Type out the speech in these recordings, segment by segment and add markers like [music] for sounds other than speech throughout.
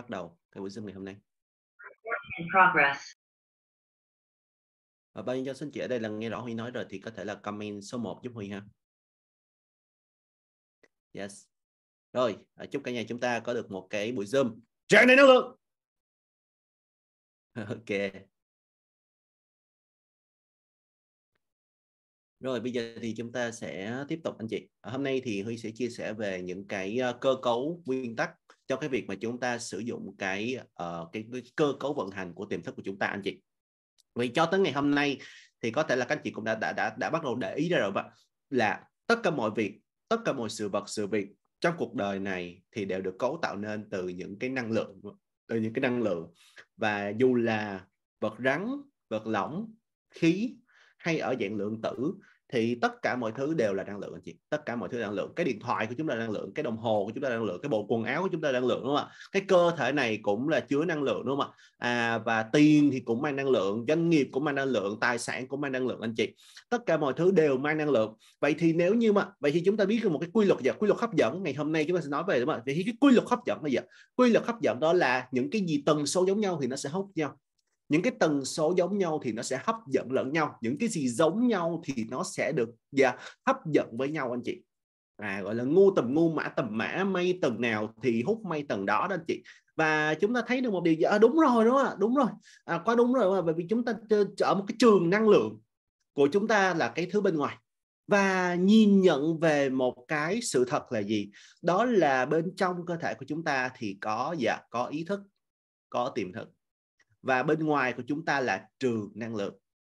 bắt đầu cái buổi Zoom ngày hôm nay. In progress. Và bao nhiêu cho xin chị ở đây là nghe rõ Huy nói rồi thì có thể là comment số 1 giúp Huy ha. Yes. Rồi, chúc cả nhà chúng ta có được một cái buổi Zoom tràn này năng lượng. [laughs] ok. Rồi bây giờ thì chúng ta sẽ tiếp tục anh chị. À, hôm nay thì Huy sẽ chia sẻ về những cái à, cơ cấu nguyên tắc cho cái việc mà chúng ta sử dụng cái uh, cái, cái cơ cấu vận hành của tiềm thức của chúng ta anh chị. Vì cho tới ngày hôm nay thì có thể là các anh chị cũng đã đã đã, đã bắt đầu để ý ra rồi bạn là tất cả mọi việc, tất cả mọi sự vật sự việc trong cuộc đời này thì đều được cấu tạo nên từ những cái năng lượng từ những cái năng lượng và dù là vật rắn, vật lỏng, khí hay ở dạng lượng tử thì tất cả mọi thứ đều là năng lượng anh chị tất cả mọi thứ là năng lượng cái điện thoại của chúng ta là năng lượng cái đồng hồ của chúng ta là năng lượng cái bộ quần áo của chúng ta là năng lượng đúng không ạ cái cơ thể này cũng là chứa năng lượng đúng không ạ à, và tiền thì cũng mang năng lượng doanh nghiệp cũng mang năng lượng tài sản cũng mang năng lượng anh chị tất cả mọi thứ đều mang năng lượng vậy thì nếu như mà vậy thì chúng ta biết được một cái quy luật gì quy luật hấp dẫn ngày hôm nay chúng ta sẽ nói về đúng không ạ vậy thì cái quy luật hấp dẫn là gì quy luật hấp dẫn đó là những cái gì tần số giống nhau thì nó sẽ hút nhau những cái tần số giống nhau thì nó sẽ hấp dẫn lẫn nhau những cái gì giống nhau thì nó sẽ được yeah, dạ, hấp dẫn với nhau anh chị à, gọi là ngu tầm ngu mã tầm mã may tầng nào thì hút may tầng đó đó anh chị và chúng ta thấy được một điều gì à, đúng rồi đúng rồi đúng rồi à, quá đúng rồi bởi vì chúng ta ở một cái trường năng lượng của chúng ta là cái thứ bên ngoài và nhìn nhận về một cái sự thật là gì đó là bên trong cơ thể của chúng ta thì có dạ có ý thức có tiềm thức và bên ngoài của chúng ta là trường năng lượng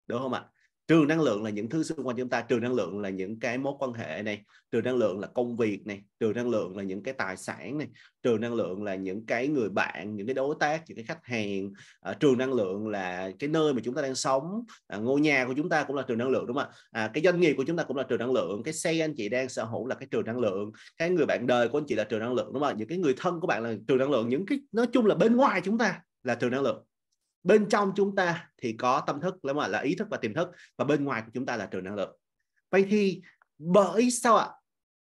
đúng không ạ trường năng lượng là những thứ xung quanh chúng ta trường năng lượng là những cái mối quan hệ này trường năng lượng là công việc này trường năng lượng là những cái tài sản này trường năng lượng là những cái người bạn những cái đối tác những cái khách hàng à, trường năng lượng là cái nơi mà chúng ta đang sống à, ngôi nhà của chúng ta cũng là trường năng lượng đúng không ạ à, cái doanh nghiệp của chúng ta cũng là trường năng lượng cái xe anh chị đang sở hữu là cái trường năng lượng cái người bạn đời của anh chị là trường năng lượng đúng không ạ những cái người thân của bạn là trường năng lượng những cái nói chung là bên ngoài chúng ta là trường năng lượng bên trong chúng ta thì có tâm thức mà là ý thức và tiềm thức và bên ngoài của chúng ta là trường năng lượng vậy thì bởi sao ạ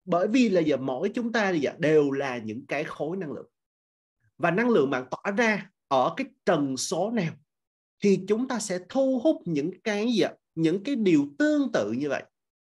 bởi vì là giờ mỗi chúng ta thì giờ đều là những cái khối năng lượng và năng lượng bạn tỏa ra ở cái tần số nào thì chúng ta sẽ thu hút những cái gì ạ những cái điều tương tự như vậy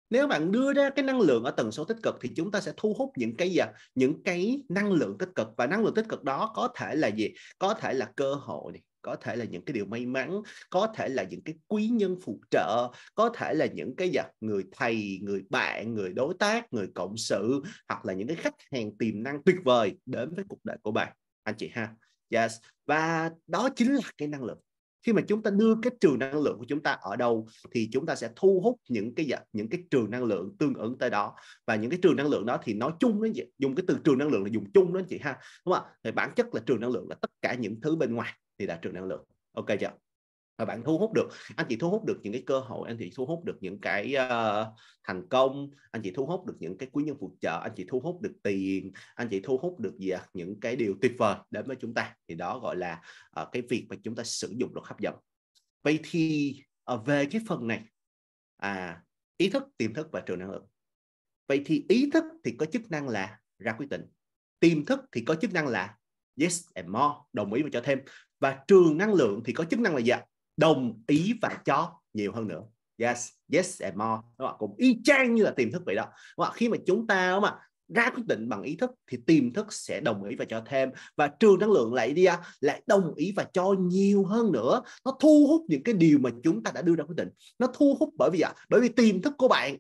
nếu bạn đưa ra cái năng lượng ở tần số tích cực thì chúng ta sẽ thu hút những cái gì ạ? những cái năng lượng tích cực và năng lượng tích cực đó có thể là gì có thể là cơ hội này có thể là những cái điều may mắn có thể là những cái quý nhân phụ trợ có thể là những cái vật người thầy người bạn người đối tác người cộng sự hoặc là những cái khách hàng tiềm năng tuyệt vời đến với cuộc đời của bạn anh chị ha yes và đó chính là cái năng lượng khi mà chúng ta đưa cái trường năng lượng của chúng ta ở đâu thì chúng ta sẽ thu hút những cái những cái trường năng lượng tương ứng tới đó và những cái trường năng lượng đó thì nói chung đó chị dùng cái từ trường năng lượng là dùng chung đó chị ha đúng không ạ thì bản chất là trường năng lượng là tất cả những thứ bên ngoài thì là trường năng lượng ok chưa và bạn thu hút được anh chị thu hút được những cái cơ hội anh chị thu hút được những cái uh, thành công anh chị thu hút được những cái quý nhân phụ trợ anh chị thu hút được tiền anh chị thu hút được gì à? những cái điều tuyệt vời đến với chúng ta thì đó gọi là uh, cái việc mà chúng ta sử dụng được hấp dẫn vậy thì uh, về cái phần này à ý thức tiềm thức và trường năng lượng vậy thì ý thức thì có chức năng là ra quyết định tiềm thức thì có chức năng là yes and more đồng ý và cho thêm và trường năng lượng thì có chức năng là gì ạ đồng ý và cho nhiều hơn nữa yes yes and more đúng không? cũng y chang như là tiềm thức vậy đó đúng không? khi mà chúng ta đúng không? ra quyết định bằng ý thức thì tiềm thức sẽ đồng ý và cho thêm và trường năng lượng lại đi lại đồng ý và cho nhiều hơn nữa nó thu hút những cái điều mà chúng ta đã đưa ra quyết định nó thu hút bởi vì ạ bởi vì tiềm thức của bạn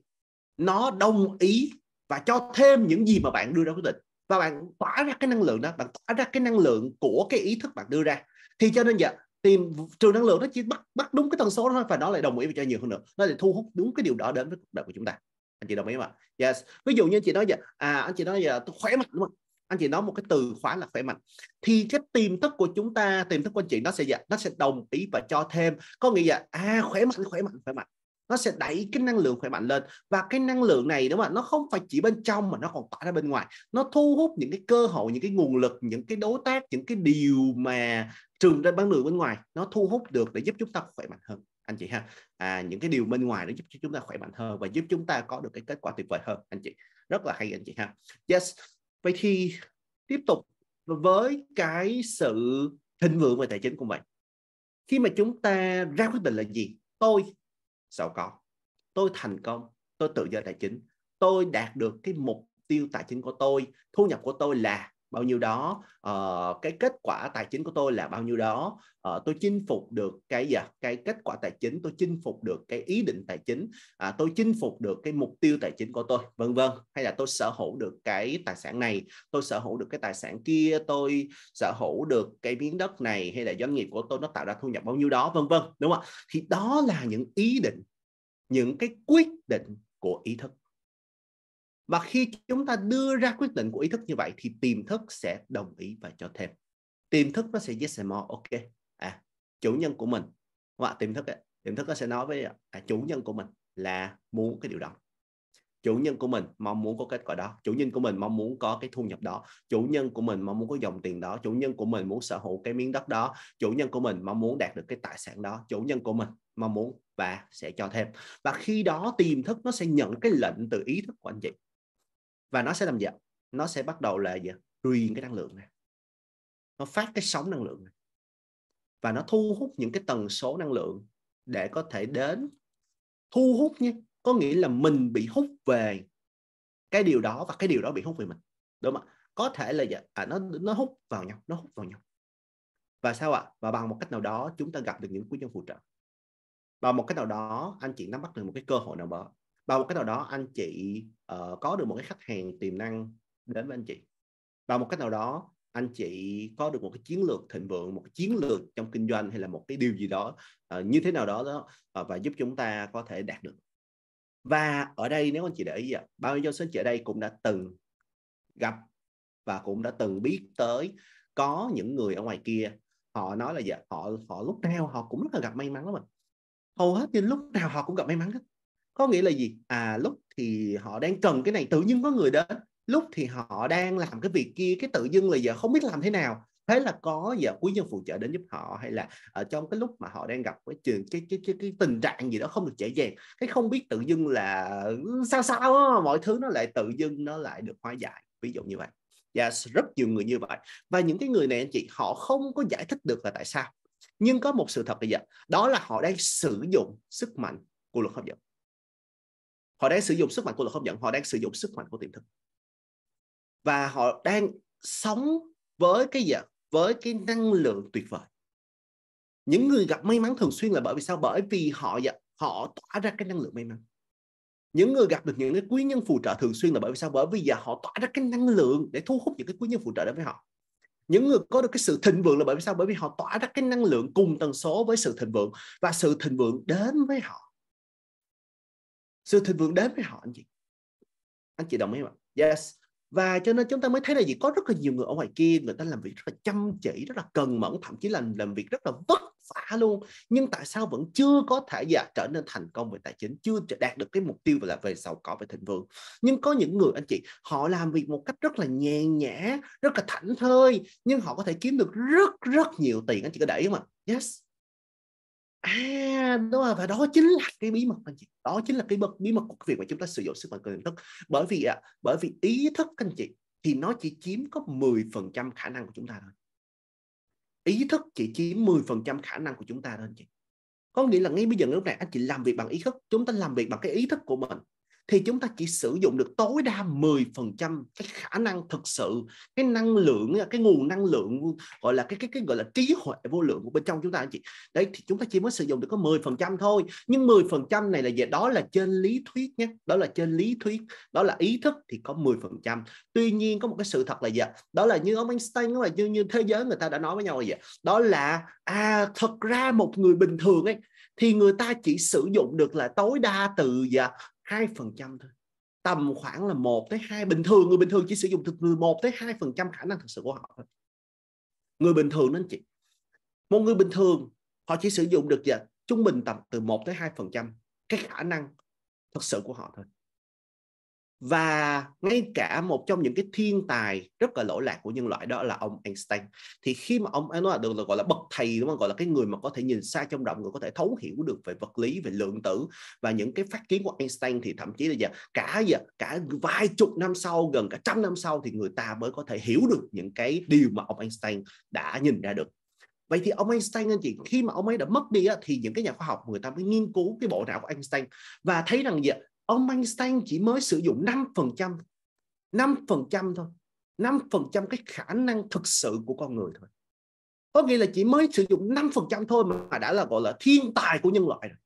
nó đồng ý và cho thêm những gì mà bạn đưa ra quyết định và bạn tỏa ra cái năng lượng đó bạn tỏa ra cái năng lượng của cái ý thức bạn đưa ra thì cho nên vậy tìm trường năng lượng nó chỉ bắt bắt đúng cái tần số đó thôi và nó lại đồng ý với cho nhiều hơn nữa nó lại thu hút đúng cái điều đó đến với cuộc đời của chúng ta anh chị đồng ý không ạ yes ví dụ như chị nói vậy à anh chị nói giờ tôi khỏe mạnh đúng không anh chị nói một cái từ khóa là khỏe mạnh thì cái tiềm thức của chúng ta tiềm thức của anh chị nó sẽ dạ nó sẽ đồng ý và cho thêm có nghĩa là à khỏe mạnh khỏe mạnh khỏe mạnh nó sẽ đẩy cái năng lượng khỏe mạnh lên và cái năng lượng này đúng không ạ nó không phải chỉ bên trong mà nó còn tỏa ra bên ngoài nó thu hút những cái cơ hội những cái nguồn lực những cái đối tác những cái điều mà trường ra bán đường bên ngoài nó thu hút được để giúp chúng ta khỏe mạnh hơn anh chị ha à, những cái điều bên ngoài nó giúp cho chúng ta khỏe mạnh hơn và giúp chúng ta có được cái kết quả tuyệt vời hơn anh chị rất là hay anh chị ha yes vậy thì tiếp tục với cái sự thịnh vượng về tài chính của mình khi mà chúng ta ra quyết định là gì tôi giàu có tôi thành công tôi tự do tài chính tôi đạt được cái mục tiêu tài chính của tôi thu nhập của tôi là bao nhiêu đó uh, cái kết quả tài chính của tôi là bao nhiêu đó uh, tôi chinh phục được cái gì cái kết quả tài chính tôi chinh phục được cái ý định tài chính uh, tôi chinh phục được cái mục tiêu tài chính của tôi vân vân hay là tôi sở hữu được cái tài sản này tôi sở hữu được cái tài sản kia tôi sở hữu được cái miếng đất này hay là doanh nghiệp của tôi nó tạo ra thu nhập bao nhiêu đó vân vân đúng không thì đó là những ý định những cái quyết định của ý thức và khi chúng ta đưa ra quyết định của ý thức như vậy thì tiềm thức sẽ đồng ý và cho thêm. Tiềm thức nó sẽ yes and more, ok. À, chủ nhân của mình, hoặc à, tiềm thức ấy, tiềm thức nó sẽ nói với à, chủ nhân của mình là muốn cái điều đó. Chủ nhân của mình mong muốn có kết quả đó, chủ nhân của mình mong muốn có cái thu nhập đó, chủ nhân của mình mong muốn có dòng tiền đó, chủ nhân của mình muốn sở hữu cái miếng đất đó, chủ nhân của mình mong muốn đạt được cái tài sản đó, chủ nhân của mình mong muốn và sẽ cho thêm. Và khi đó tiềm thức nó sẽ nhận cái lệnh từ ý thức của anh chị và nó sẽ làm gì nó sẽ bắt đầu là gì truyền cái năng lượng này nó phát cái sóng năng lượng này và nó thu hút những cái tần số năng lượng để có thể đến thu hút nhé có nghĩa là mình bị hút về cái điều đó và cái điều đó bị hút về mình đúng không ạ có thể là gì à, nó nó hút vào nhau nó hút vào nhau và sao ạ và bằng một cách nào đó chúng ta gặp được những quý nhân phù trợ và một cách nào đó anh chị nắm bắt được một cái cơ hội nào đó vào một cách nào đó anh chị uh, có được một cái khách hàng tiềm năng đến với anh chị vào một cách nào đó anh chị có được một cái chiến lược thịnh vượng một cái chiến lược trong kinh doanh hay là một cái điều gì đó uh, như thế nào đó, đó uh, và giúp chúng ta có thể đạt được và ở đây nếu anh chị để ý à, bao nhiêu số anh chị ở đây cũng đã từng gặp và cũng đã từng biết tới có những người ở ngoài kia họ nói là gì họ họ lúc nào họ cũng rất là gặp may mắn lắm mình hầu hết những lúc nào họ cũng gặp may mắn hết có nghĩa là gì à lúc thì họ đang cần cái này tự nhiên có người đến lúc thì họ đang làm cái việc kia cái tự dưng là giờ không biết làm thế nào thế là có giờ quý nhân phụ trợ đến giúp họ hay là ở trong cái lúc mà họ đang gặp cái trường cái cái cái, cái tình trạng gì đó không được dễ dàng cái không biết tự dưng là sao sao đó, mọi thứ nó lại tự dưng nó lại được hóa giải ví dụ như vậy và dạ, rất nhiều người như vậy và những cái người này anh chị họ không có giải thích được là tại sao nhưng có một sự thật bây giờ đó là họ đang sử dụng sức mạnh của luật hấp dẫn họ đang sử dụng sức mạnh của luật hấp dẫn họ đang sử dụng sức mạnh của tiềm thức và họ đang sống với cái gì với cái năng lượng tuyệt vời những người gặp may mắn thường xuyên là bởi vì sao bởi vì họ họ tỏa ra cái năng lượng may mắn những người gặp được những cái quý nhân phù trợ thường xuyên là bởi vì sao bởi vì giờ họ tỏa ra cái năng lượng để thu hút những cái quý nhân phù trợ đến với họ những người có được cái sự thịnh vượng là bởi vì sao bởi vì họ tỏa ra cái năng lượng cùng tần số với sự thịnh vượng và sự thịnh vượng đến với họ sự thịnh vượng đến với họ anh chị anh chị đồng ý không yes và cho nên chúng ta mới thấy là gì có rất là nhiều người ở ngoài kia người ta làm việc rất là chăm chỉ rất là cần mẫn thậm chí là làm việc rất là vất vả luôn nhưng tại sao vẫn chưa có thể dạ, trở nên thành công về tài chính chưa đạt được cái mục tiêu là về giàu có về thịnh vượng nhưng có những người anh chị họ làm việc một cách rất là nhẹ nhã rất là thảnh thơi nhưng họ có thể kiếm được rất rất nhiều tiền anh chị có để ý không ạ yes à đúng rồi và đó chính là cái bí mật anh chị đó chính là cái bậc bí mật của việc mà chúng ta sử dụng sức mạnh tiềm thức bởi vì ạ bởi vì ý thức anh chị thì nó chỉ chiếm có 10% khả năng của chúng ta thôi ý thức chỉ chiếm 10% khả năng của chúng ta thôi anh chị có nghĩa là ngay bây giờ lúc này anh chị làm việc bằng ý thức chúng ta làm việc bằng cái ý thức của mình thì chúng ta chỉ sử dụng được tối đa 10% cái khả năng thực sự cái năng lượng cái nguồn năng lượng gọi là cái cái cái gọi là trí huệ vô lượng của bên trong chúng ta anh chị đấy thì chúng ta chỉ mới sử dụng được có 10% thôi nhưng 10% này là về đó là trên lý thuyết nhé đó là trên lý thuyết đó là ý thức thì có 10% tuy nhiên có một cái sự thật là gì đó là như ông Einstein là như như thế giới người ta đã nói với nhau là gì đó là à thật ra một người bình thường ấy thì người ta chỉ sử dụng được là tối đa từ dạ, 2% thôi tầm khoảng là 1 tới 2 bình thường người bình thường chỉ sử dụng thực 11 tới 2% khả năng thực sự của họ thôi. Người bình thường đó anh chị. Một người bình thường họ chỉ sử dụng được gì, dạ, trung bình tầm từ 1 tới 2% cái khả năng thực sự của họ thôi và ngay cả một trong những cái thiên tài rất là lỗi lạc của nhân loại đó là ông Einstein thì khi mà ông nói là được gọi là bậc thầy đúng không gọi là cái người mà có thể nhìn xa trong rộng người có thể thấu hiểu được về vật lý về lượng tử và những cái phát kiến của Einstein thì thậm chí là giờ cả giờ cả vài chục năm sau gần cả trăm năm sau thì người ta mới có thể hiểu được những cái điều mà ông Einstein đã nhìn ra được vậy thì ông Einstein anh chị khi mà ông ấy đã mất đi á, thì những cái nhà khoa học người ta mới nghiên cứu cái bộ não của Einstein và thấy rằng gì ông Einstein chỉ mới sử dụng 5% 5% thôi 5% cái khả năng thực sự của con người thôi có nghĩa là chỉ mới sử dụng 5% thôi mà đã là gọi là thiên tài của nhân loại rồi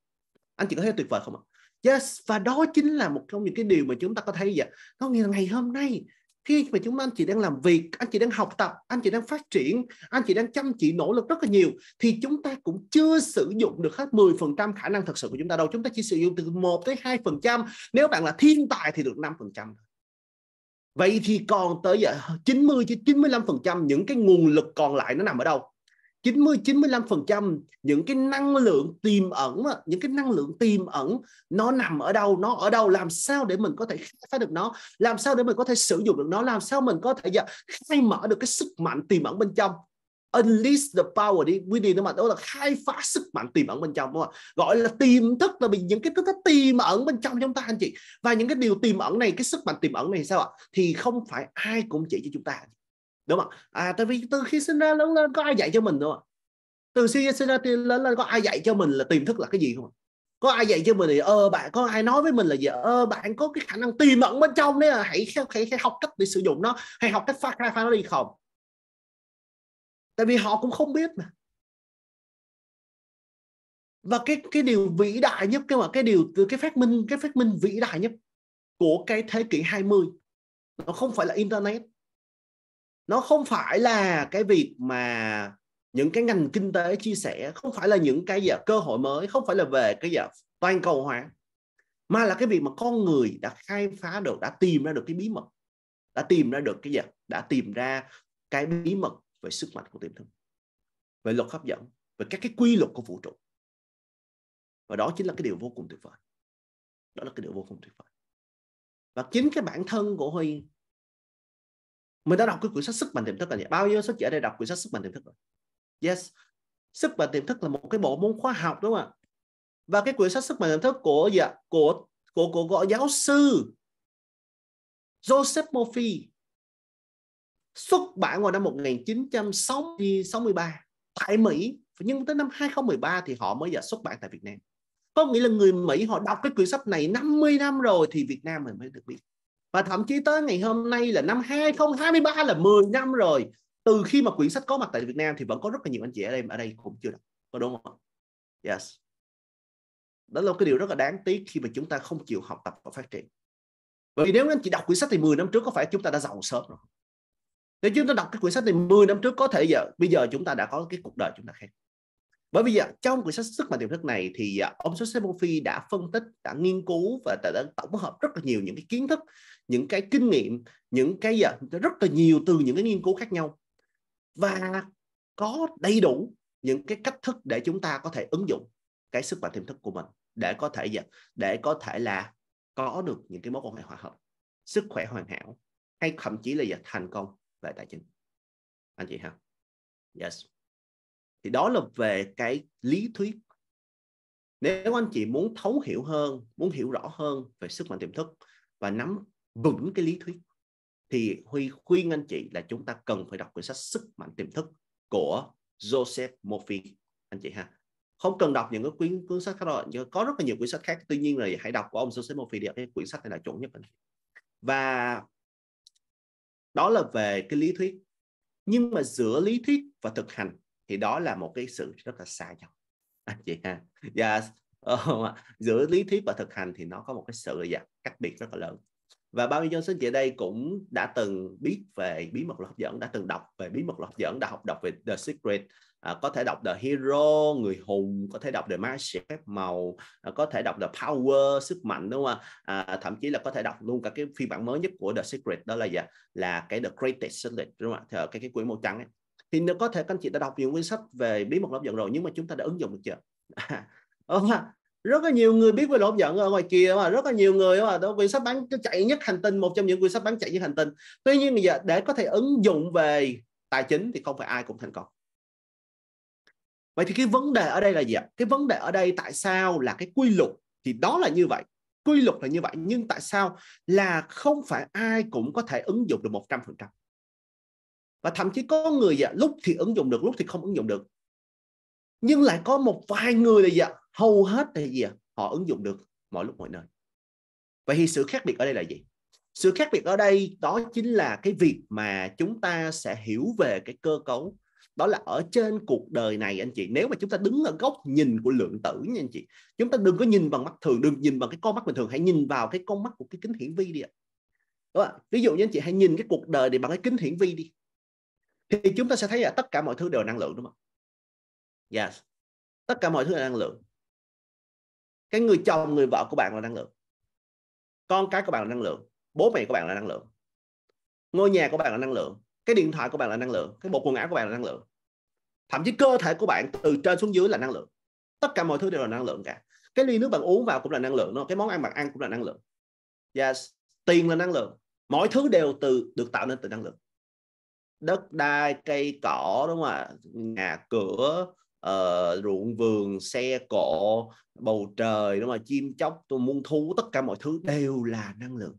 anh chị có thấy tuyệt vời không ạ yes và đó chính là một trong những cái điều mà chúng ta có thấy vậy có nghĩa là ngày hôm nay khi mà chúng anh chị đang làm việc anh chị đang học tập anh chị đang phát triển anh chị đang chăm chỉ nỗ lực rất là nhiều thì chúng ta cũng chưa sử dụng được hết 10% khả năng thật sự của chúng ta đâu chúng ta chỉ sử dụng từ 1 tới 2% nếu bạn là thiên tài thì được 5% Vậy thì còn tới giờ 90 chứ 95% những cái nguồn lực còn lại nó nằm ở đâu? 90 95% những cái năng lượng tiềm ẩn những cái năng lượng tiềm ẩn nó nằm ở đâu nó ở đâu làm sao để mình có thể khai phá được nó làm sao để mình có thể sử dụng được nó làm sao mình có thể dạ, khai mở được cái sức mạnh tiềm ẩn bên trong unleash the power đi quý đi nó mà đó là khai phá sức mạnh tiềm ẩn bên trong đúng không? gọi là tiềm thức là vì những cái cái tiềm ẩn bên trong chúng ta anh chị và những cái điều tiềm ẩn này cái sức mạnh tiềm ẩn này sao ạ thì không phải ai cũng chỉ cho chúng ta đúng không à tại vì từ khi sinh ra lớn lên có ai dạy cho mình đâu không từ khi sinh ra lớn lên có ai dạy cho mình là tiềm thức là cái gì không có ai dạy cho mình thì ơ bạn có ai nói với mình là gì ơ bạn có cái khả năng tiềm ẩn bên trong đấy là hãy, hãy hãy học cách để sử dụng nó hay học cách phát khai phá nó đi không tại vì họ cũng không biết mà và cái cái điều vĩ đại nhất cái mà cái điều cái phát minh cái phát minh vĩ đại nhất của cái thế kỷ 20 nó không phải là internet nó không phải là cái việc mà những cái ngành kinh tế chia sẻ không phải là những cái dạ, cơ hội mới không phải là về cái dạ, toàn cầu hóa mà là cái việc mà con người đã khai phá được đã tìm ra được cái bí mật đã tìm ra được cái gì dạ, đã tìm ra cái bí mật về sức mạnh của tiềm thức về luật hấp dẫn về các cái quy luật của vũ trụ và đó chính là cái điều vô cùng tuyệt vời đó là cái điều vô cùng tuyệt vời và chính cái bản thân của huy mình đã đọc cái quyển sách sức mạnh tiềm thức rồi nhỉ bao nhiêu sách ở đây đọc quyển sách sức mạnh tiềm thức rồi yes sức mạnh tiềm thức là một cái bộ môn khoa học đúng không ạ và cái quyển sách sức mạnh tiềm thức của gì ạ của của của, gọi giáo sư Joseph Murphy xuất bản vào năm 1963 tại Mỹ nhưng tới năm 2013 thì họ mới giờ xuất bản tại Việt Nam có nghĩa là người Mỹ họ đọc cái quyển sách này 50 năm rồi thì Việt Nam mình mới được biết và thậm chí tới ngày hôm nay là năm 2023 là 10 năm rồi từ khi mà quyển sách có mặt tại Việt Nam thì vẫn có rất là nhiều anh chị ở đây ở đây cũng chưa đọc có đúng không yes đó là cái điều rất là đáng tiếc khi mà chúng ta không chịu học tập và phát triển bởi vì nếu anh chị đọc quyển sách thì 10 năm trước có phải chúng ta đã giàu sớm rồi nếu chúng ta đọc cái quyển sách thì 10 năm trước có thể giờ bây giờ chúng ta đã có cái cuộc đời chúng ta khác bởi vì giờ trong quyển sách sức mạnh tiềm thức này thì ờ, ông Joseph Murphy đã phân tích đã nghiên cứu và đã tổng hợp rất là nhiều những cái kiến thức những cái kinh nghiệm những cái à, rất là nhiều từ những cái nghiên cứu khác nhau và có đầy đủ những cái cách thức để chúng ta có thể ứng dụng cái sức mạnh tiềm thức của mình để có thể à, để có thể là có được những cái mối quan hệ hòa hợp sức khỏe hoàn hảo hay thậm chí là à, thành công về tài chính anh chị ha yes thì đó là về cái lý thuyết nếu anh chị muốn thấu hiểu hơn muốn hiểu rõ hơn về sức mạnh tiềm thức và nắm vững cái lý thuyết thì Huy khuyên anh chị là chúng ta cần phải đọc quyển sách Sức mạnh tiềm thức của Joseph Murphy anh chị ha không cần đọc những cái quyển cuốn sách khác đâu có rất là nhiều quyển sách khác tuy nhiên là hãy đọc của ông Joseph Murphy để cái quyển sách này là chuẩn nhất và đó là về cái lý thuyết nhưng mà giữa lý thuyết và thực hành thì đó là một cái sự rất là xa nhau anh chị ha và dạ, ờ, [laughs] giữa lý thuyết và thực hành thì nó có một cái sự là dạ, cách biệt rất là lớn và bao nhiêu nhân sinh chị đây cũng đã từng biết về bí mật là dẫn đã từng đọc về bí mật là dẫn đã học đọc về The Secret à, có thể đọc The Hero người hùng có thể đọc The Magic màu à, có thể đọc The Power sức mạnh đúng không à, thậm chí là có thể đọc luôn cả cái phiên bản mới nhất của The Secret đó là gì là cái The Greatest Secret đúng không ạ cái cái quyển màu trắng ấy. thì nếu có thể các anh chị đã đọc nhiều quyển sách về bí mật hấp dẫn rồi nhưng mà chúng ta đã ứng dụng được chưa [laughs] đúng không? rất là nhiều người biết về lỗ hấp dẫn ở ngoài kia mà rất là nhiều người mà đó quyển sách bán chạy nhất hành tinh một trong những quyển sách bán chạy nhất hành tinh tuy nhiên giờ để có thể ứng dụng về tài chính thì không phải ai cũng thành công vậy thì cái vấn đề ở đây là gì ạ cái vấn đề ở đây tại sao là cái quy luật thì đó là như vậy quy luật là như vậy nhưng tại sao là không phải ai cũng có thể ứng dụng được một trăm phần trăm và thậm chí có người dạ, lúc thì ứng dụng được lúc thì không ứng dụng được nhưng lại có một vài người là dạ, hầu hết thì gì họ ứng dụng được mọi lúc mọi nơi vậy thì sự khác biệt ở đây là gì sự khác biệt ở đây đó chính là cái việc mà chúng ta sẽ hiểu về cái cơ cấu đó là ở trên cuộc đời này anh chị nếu mà chúng ta đứng ở góc nhìn của lượng tử nha anh chị chúng ta đừng có nhìn bằng mắt thường đừng nhìn bằng cái con mắt bình thường hãy nhìn vào cái con mắt của cái kính hiển vi đi ạ đúng không? ví dụ như anh chị hãy nhìn cái cuộc đời này bằng cái kính hiển vi đi thì chúng ta sẽ thấy là tất cả mọi thứ đều là năng lượng đúng không yes tất cả mọi thứ là năng lượng cái người chồng người vợ của bạn là năng lượng con cái của bạn là năng lượng bố mẹ của bạn là năng lượng ngôi nhà của bạn là năng lượng cái điện thoại của bạn là năng lượng cái bộ quần áo của bạn là năng lượng thậm chí cơ thể của bạn từ trên xuống dưới là năng lượng tất cả mọi thứ đều là năng lượng cả cái ly nước bạn uống vào cũng là năng lượng nó cái món ăn bạn ăn cũng là năng lượng yes tiền là năng lượng mọi thứ đều từ được tạo nên từ năng lượng đất đai cây cỏ đúng không ạ nhà cửa uh, ruộng vườn xe cộ bầu trời đúng mà chim chóc tôi muốn thú tất cả mọi thứ đều là năng lượng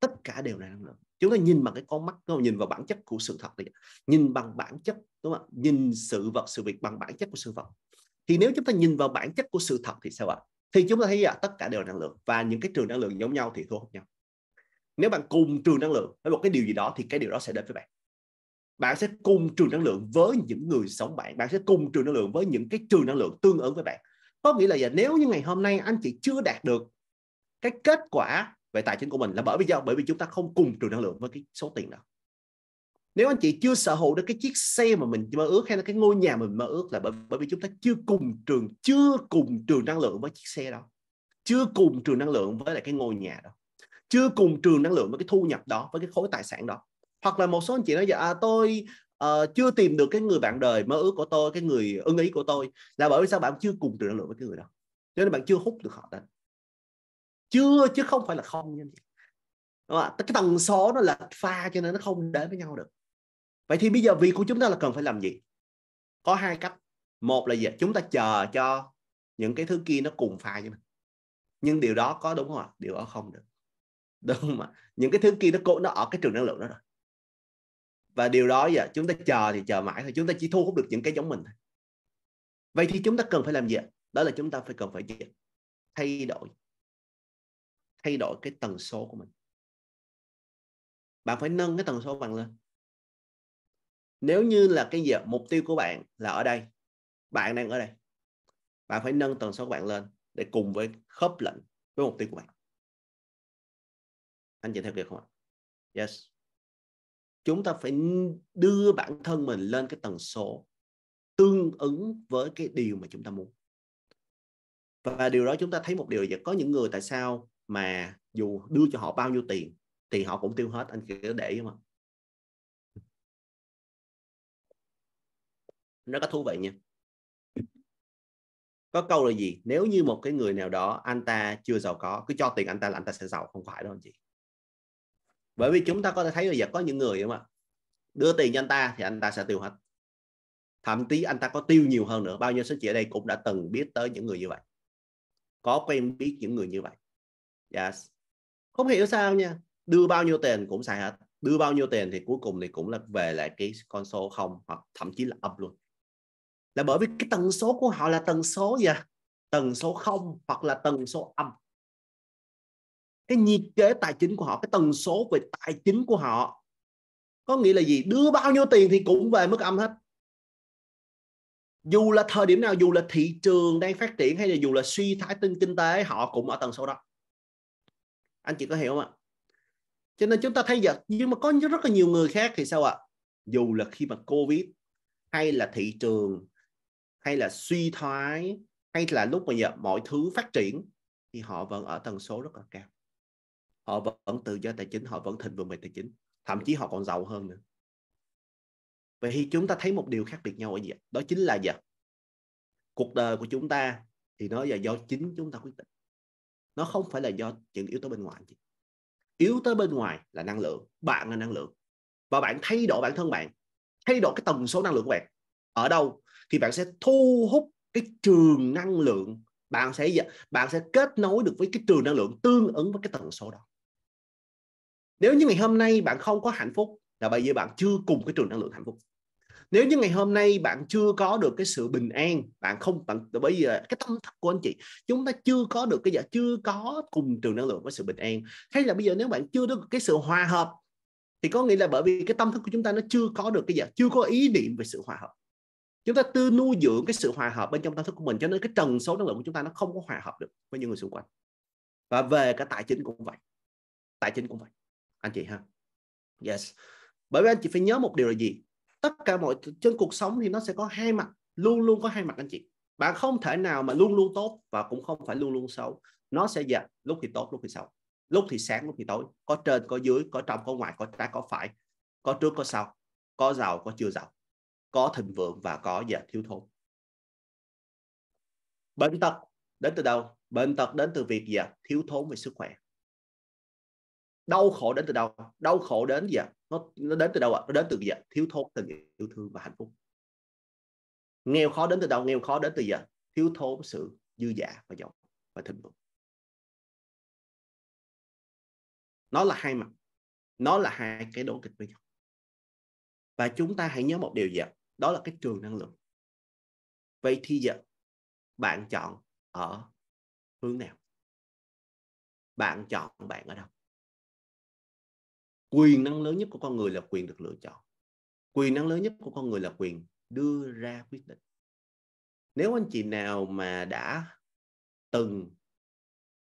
tất cả đều là năng lượng chúng ta nhìn bằng cái con mắt không nhìn vào bản chất của sự thật thì nhìn bằng bản chất đúng không nhìn sự vật sự việc bằng bản chất của sự vật thì nếu chúng ta nhìn vào bản chất của sự thật thì sao ạ thì chúng ta thấy là tất cả đều là năng lượng và những cái trường năng lượng giống nhau thì thu hút nhau nếu bạn cùng trường năng lượng với một cái điều gì đó thì cái điều đó sẽ đến với bạn bạn sẽ cùng trường năng lượng với những người sống bạn bạn sẽ cùng trường năng lượng với những cái trường năng lượng tương ứng với bạn có nghĩa là giờ nếu như ngày hôm nay anh chị chưa đạt được cái kết quả về tài chính của mình là bởi vì do bởi vì chúng ta không cùng trường năng lượng với cái số tiền đó nếu anh chị chưa sở hữu được cái chiếc xe mà mình mơ ước hay là cái ngôi nhà mình mơ ước là bởi, bởi vì chúng ta chưa cùng trường chưa cùng trường năng lượng với chiếc xe đó chưa cùng trường năng lượng với lại cái ngôi nhà đó chưa cùng trường năng lượng với cái thu nhập đó với cái khối tài sản đó hoặc là một số anh chị nói dạ à, tôi uh, chưa tìm được cái người bạn đời mơ ước của tôi cái người ưng ý của tôi là bởi vì sao bạn chưa cùng trường năng lượng với cái người đó cho nên bạn chưa hút được họ đến chưa chứ không phải là không nha cái tần số nó là pha cho nên nó không đến với nhau được vậy thì bây giờ việc của chúng ta là cần phải làm gì có hai cách một là gì chúng ta chờ cho những cái thứ kia nó cùng pha với mình nhưng điều đó có đúng không ạ điều đó không được đúng không ạ những cái thứ kia nó cố nó ở cái trường năng lượng đó rồi và điều đó giờ chúng ta chờ thì chờ mãi thôi chúng ta chỉ thu hút được những cái giống mình thôi vậy thì chúng ta cần phải làm gì đó là chúng ta phải cần phải gì? thay đổi thay đổi cái tần số của mình bạn phải nâng cái tần số bạn lên nếu như là cái gì mục tiêu của bạn là ở đây bạn đang ở đây bạn phải nâng tần số của bạn lên để cùng với khớp lệnh với mục tiêu của bạn anh chị theo kịp không ạ yes chúng ta phải đưa bản thân mình lên cái tần số tương ứng với cái điều mà chúng ta muốn và điều đó chúng ta thấy một điều là có những người tại sao mà dù đưa cho họ bao nhiêu tiền thì họ cũng tiêu hết anh cứ để mà nó có thú vị nha có câu là gì nếu như một cái người nào đó anh ta chưa giàu có cứ cho tiền anh ta là anh ta sẽ giàu không phải đâu anh chị bởi vì chúng ta có thể thấy là giờ có những người mà đưa tiền cho anh ta thì anh ta sẽ tiêu hết thậm chí anh ta có tiêu nhiều hơn nữa bao nhiêu số chị ở đây cũng đã từng biết tới những người như vậy có quen biết những người như vậy yes. không hiểu sao nha đưa bao nhiêu tiền cũng xài hết đưa bao nhiêu tiền thì cuối cùng thì cũng là về lại cái con số không hoặc thậm chí là âm luôn là bởi vì cái tần số của họ là tần số gì à? tần số không hoặc là tần số âm cái nhiệt kế tài chính của họ cái tần số về tài chính của họ có nghĩa là gì đưa bao nhiêu tiền thì cũng về mức âm hết dù là thời điểm nào dù là thị trường đang phát triển hay là dù là suy thái tinh kinh tế họ cũng ở tần số đó anh chị có hiểu không ạ cho nên chúng ta thấy giật nhưng mà có rất là nhiều người khác thì sao ạ dù là khi mà covid hay là thị trường hay là suy thoái hay là lúc mà mọi thứ phát triển thì họ vẫn ở tần số rất là cao họ vẫn tự do tài chính họ vẫn thịnh vượng về tài chính thậm chí họ còn giàu hơn nữa vậy thì chúng ta thấy một điều khác biệt nhau ở gì đó chính là gì cuộc đời của chúng ta thì nó là do chính chúng ta quyết định nó không phải là do những yếu tố bên ngoài gì yếu tố bên ngoài là năng lượng bạn là năng lượng và bạn thay đổi bản thân bạn thay đổi cái tần số năng lượng của bạn ở đâu thì bạn sẽ thu hút cái trường năng lượng bạn sẽ bạn sẽ kết nối được với cái trường năng lượng tương ứng với cái tần số đó nếu như ngày hôm nay bạn không có hạnh phúc là bởi vì bạn chưa cùng cái trường năng lượng hạnh phúc nếu như ngày hôm nay bạn chưa có được cái sự bình an bạn không bạn bởi vì cái tâm thức của anh chị chúng ta chưa có được cái giờ chưa có cùng trường năng lượng với sự bình an hay là bây giờ nếu bạn chưa được cái sự hòa hợp thì có nghĩa là bởi vì cái tâm thức của chúng ta nó chưa có được cái giờ chưa có ý niệm về sự hòa hợp chúng ta tư nuôi dưỡng cái sự hòa hợp bên trong tâm thức của mình cho nên cái trần số năng lượng của chúng ta nó không có hòa hợp được với những người xung quanh và về cả tài chính cũng vậy tài chính cũng vậy anh chị ha yes bởi vì anh chị phải nhớ một điều là gì tất cả mọi trên cuộc sống thì nó sẽ có hai mặt luôn luôn có hai mặt anh chị bạn không thể nào mà luôn luôn tốt và cũng không phải luôn luôn xấu nó sẽ dập lúc thì tốt lúc thì xấu lúc thì sáng lúc thì tối có trên có dưới có trong có ngoài có trái có phải có trước có sau có giàu có chưa giàu có thịnh vượng và có dạ, thiếu thốn bệnh tật đến từ đâu bệnh tật đến từ việc gì dạ, thiếu thốn về sức khỏe đau khổ đến từ đâu đau khổ đến gì ạ nó, nó đến từ đâu ạ nó đến từ gì ạ thiếu thốn tình yêu thương và hạnh phúc nghèo khó đến từ đâu nghèo khó đến từ gì ạ thiếu thốn sự dư giả và giàu và thịnh vượng nó là hai mặt nó là hai cái đối kịch với nhau và chúng ta hãy nhớ một điều gì ạ đó là cái trường năng lượng vậy thì giờ bạn chọn ở hướng nào bạn chọn bạn ở đâu quyền năng lớn nhất của con người là quyền được lựa chọn quyền năng lớn nhất của con người là quyền đưa ra quyết định nếu anh chị nào mà đã từng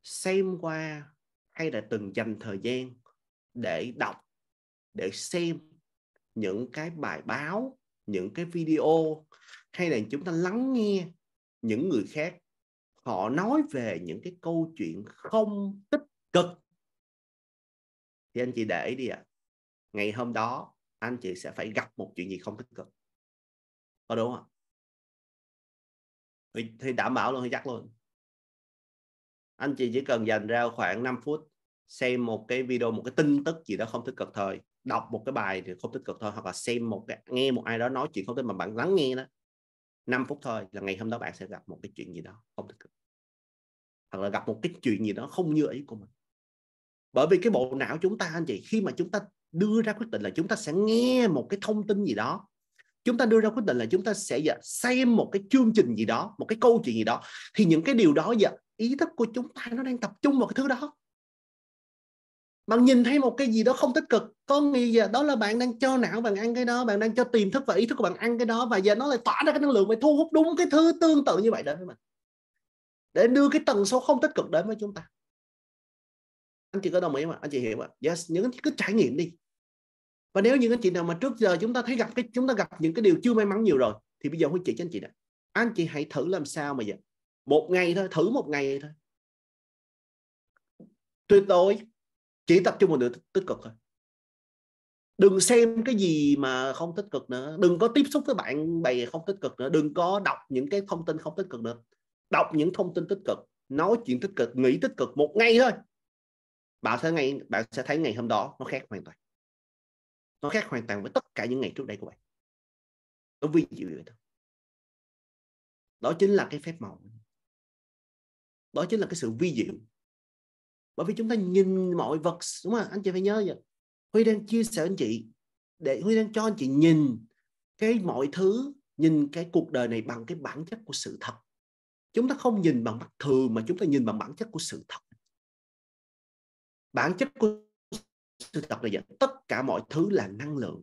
xem qua hay là từng dành thời gian để đọc để xem những cái bài báo những cái video hay là chúng ta lắng nghe những người khác họ nói về những cái câu chuyện không tích cực thì anh chị để ý đi ạ à. ngày hôm đó anh chị sẽ phải gặp một chuyện gì không tích cực có đúng không thì, đảm bảo luôn thì chắc luôn anh chị chỉ cần dành ra khoảng 5 phút xem một cái video một cái tin tức gì đó không tích cực thôi đọc một cái bài thì không tích cực thôi hoặc là xem một cái nghe một ai đó nói chuyện không tích mà bạn lắng nghe đó 5 phút thôi là ngày hôm đó bạn sẽ gặp một cái chuyện gì đó không tích cực hoặc là gặp một cái chuyện gì đó không như ý của mình bởi vì cái bộ não chúng ta anh chị khi mà chúng ta đưa ra quyết định là chúng ta sẽ nghe một cái thông tin gì đó chúng ta đưa ra quyết định là chúng ta sẽ dạ, xem một cái chương trình gì đó một cái câu chuyện gì đó thì những cái điều đó dạ, ý thức của chúng ta nó đang tập trung vào cái thứ đó bạn nhìn thấy một cái gì đó không tích cực có nghĩa dạ, đó là bạn đang cho não bạn ăn cái đó bạn đang cho tiềm thức và ý thức của bạn ăn cái đó và giờ dạ, nó lại tỏa ra cái năng lượng và thu hút đúng cái thứ tương tự như vậy đến với mình để đưa cái tần số không tích cực đến với chúng ta anh chị có đồng ý không anh chị hiểu không yes những anh chị cứ trải nghiệm đi và nếu những anh chị nào mà trước giờ chúng ta thấy gặp cái chúng ta gặp những cái điều chưa may mắn nhiều rồi thì bây giờ huy chỉ cho anh chị nè anh chị hãy thử làm sao mà vậy một ngày thôi thử một ngày thôi tuyệt đối chỉ tập trung vào điều tích cực thôi đừng xem cái gì mà không tích cực nữa đừng có tiếp xúc với bạn bè không tích cực nữa đừng có đọc những cái thông tin không tích cực nữa đọc những thông tin tích cực nói chuyện tích cực nghĩ tích cực một ngày thôi bạn sẽ ngay bạn sẽ thấy ngày hôm đó nó khác hoàn toàn nó khác hoàn toàn với tất cả những ngày trước đây của bạn nó vi diệu vậy thôi đó chính là cái phép màu đó chính là cái sự vi diệu bởi vì chúng ta nhìn mọi vật đúng không anh chị phải nhớ vậy huy đang chia sẻ anh chị để huy đang cho anh chị nhìn cái mọi thứ nhìn cái cuộc đời này bằng cái bản chất của sự thật chúng ta không nhìn bằng mắt thường mà chúng ta nhìn bằng bản chất của sự thật bản chất của sự thật là gì tất cả mọi thứ là năng lượng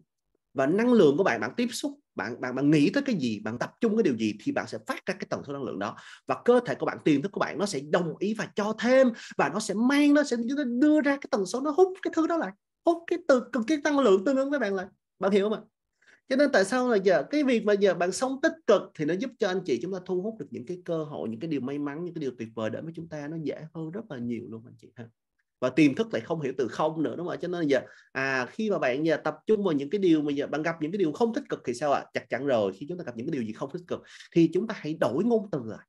và năng lượng của bạn bạn tiếp xúc bạn bạn bạn nghĩ tới cái gì bạn tập trung cái điều gì thì bạn sẽ phát ra cái tần số năng lượng đó và cơ thể của bạn tiềm thức của bạn nó sẽ đồng ý và cho thêm và nó sẽ mang nó sẽ đưa ra cái tần số nó hút cái thứ đó lại hút cái từ cái năng lượng tương ứng với bạn lại bạn hiểu không ạ cho nên tại sao là giờ cái việc mà giờ bạn sống tích cực thì nó giúp cho anh chị chúng ta thu hút được những cái cơ hội những cái điều may mắn những cái điều tuyệt vời đến với chúng ta nó dễ hơn rất là nhiều luôn anh chị ha và tiềm thức lại không hiểu từ không nữa đúng không ạ cho nên giờ à khi mà bạn giờ tập trung vào những cái điều mà giờ bạn gặp những cái điều không tích cực thì sao ạ à? chắc chắn rồi khi chúng ta gặp những cái điều gì không tích cực thì chúng ta hãy đổi ngôn từ lại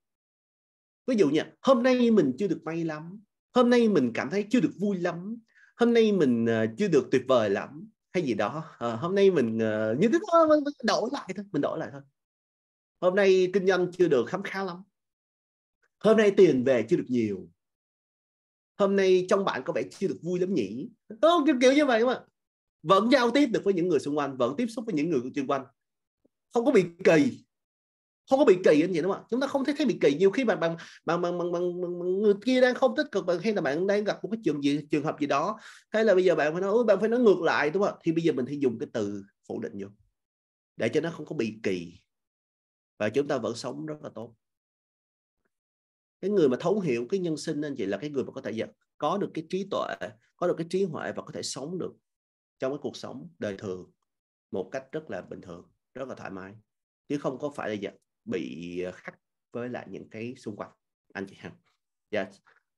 ví dụ như hôm nay mình chưa được may lắm hôm nay mình cảm thấy chưa được vui lắm hôm nay mình ờ, chưa được tuyệt vời lắm hay gì đó à, hôm nay mình ờ, như thế đó đổi lại thôi mình đổi lại thôi hôm nay kinh doanh chưa được khám khá lắm hôm nay tiền về chưa được nhiều hôm nay trong bạn có vẻ chưa được vui lắm nhỉ không kiểu, kiểu như vậy mà vẫn giao tiếp được với những người xung quanh vẫn tiếp xúc với những người xung quanh không có bị kỳ không có bị kỳ anh chị đúng không chúng ta không thấy thấy bị kỳ nhiều khi bạn bạn bạn bạn, bạn, bạn người kia đang không tích cực bạn hay là bạn đang gặp một cái trường gì trường hợp gì đó hay là bây giờ bạn phải nói bạn phải nói ngược lại đúng không thì bây giờ mình thì dùng cái từ phủ định vô để cho nó không có bị kỳ và chúng ta vẫn sống rất là tốt cái người mà thấu hiểu cái nhân sinh anh chị là cái người mà có thể có được cái trí tuệ có được cái trí huệ và có thể sống được trong cái cuộc sống đời thường một cách rất là bình thường rất là thoải mái chứ không có phải là bị ờ, khắc với lại những cái xung quanh anh chị ha dạ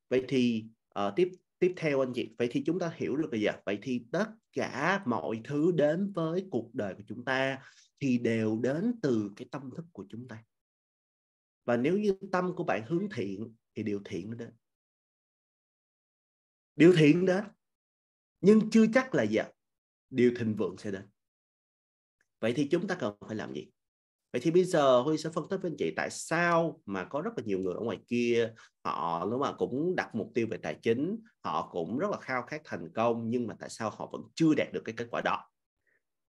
vậy thì uh, tiếp tiếp theo anh chị vậy thì chúng ta hiểu được rồi dạ vậy thì tất cả mọi thứ đến với cuộc đời của chúng ta thì đều đến từ cái tâm thức của chúng ta và nếu như tâm của bạn hướng thiện thì điều thiện nó đến điều thiện đến nhưng chưa chắc là gì điều thịnh vượng sẽ đến vậy thì chúng ta cần phải làm gì vậy thì bây giờ huy sẽ phân tích với anh chị tại sao mà có rất là nhiều người ở ngoài kia họ lúc mà cũng đặt mục tiêu về tài chính họ cũng rất là khao khát thành công nhưng mà tại sao họ vẫn chưa đạt được cái kết quả đó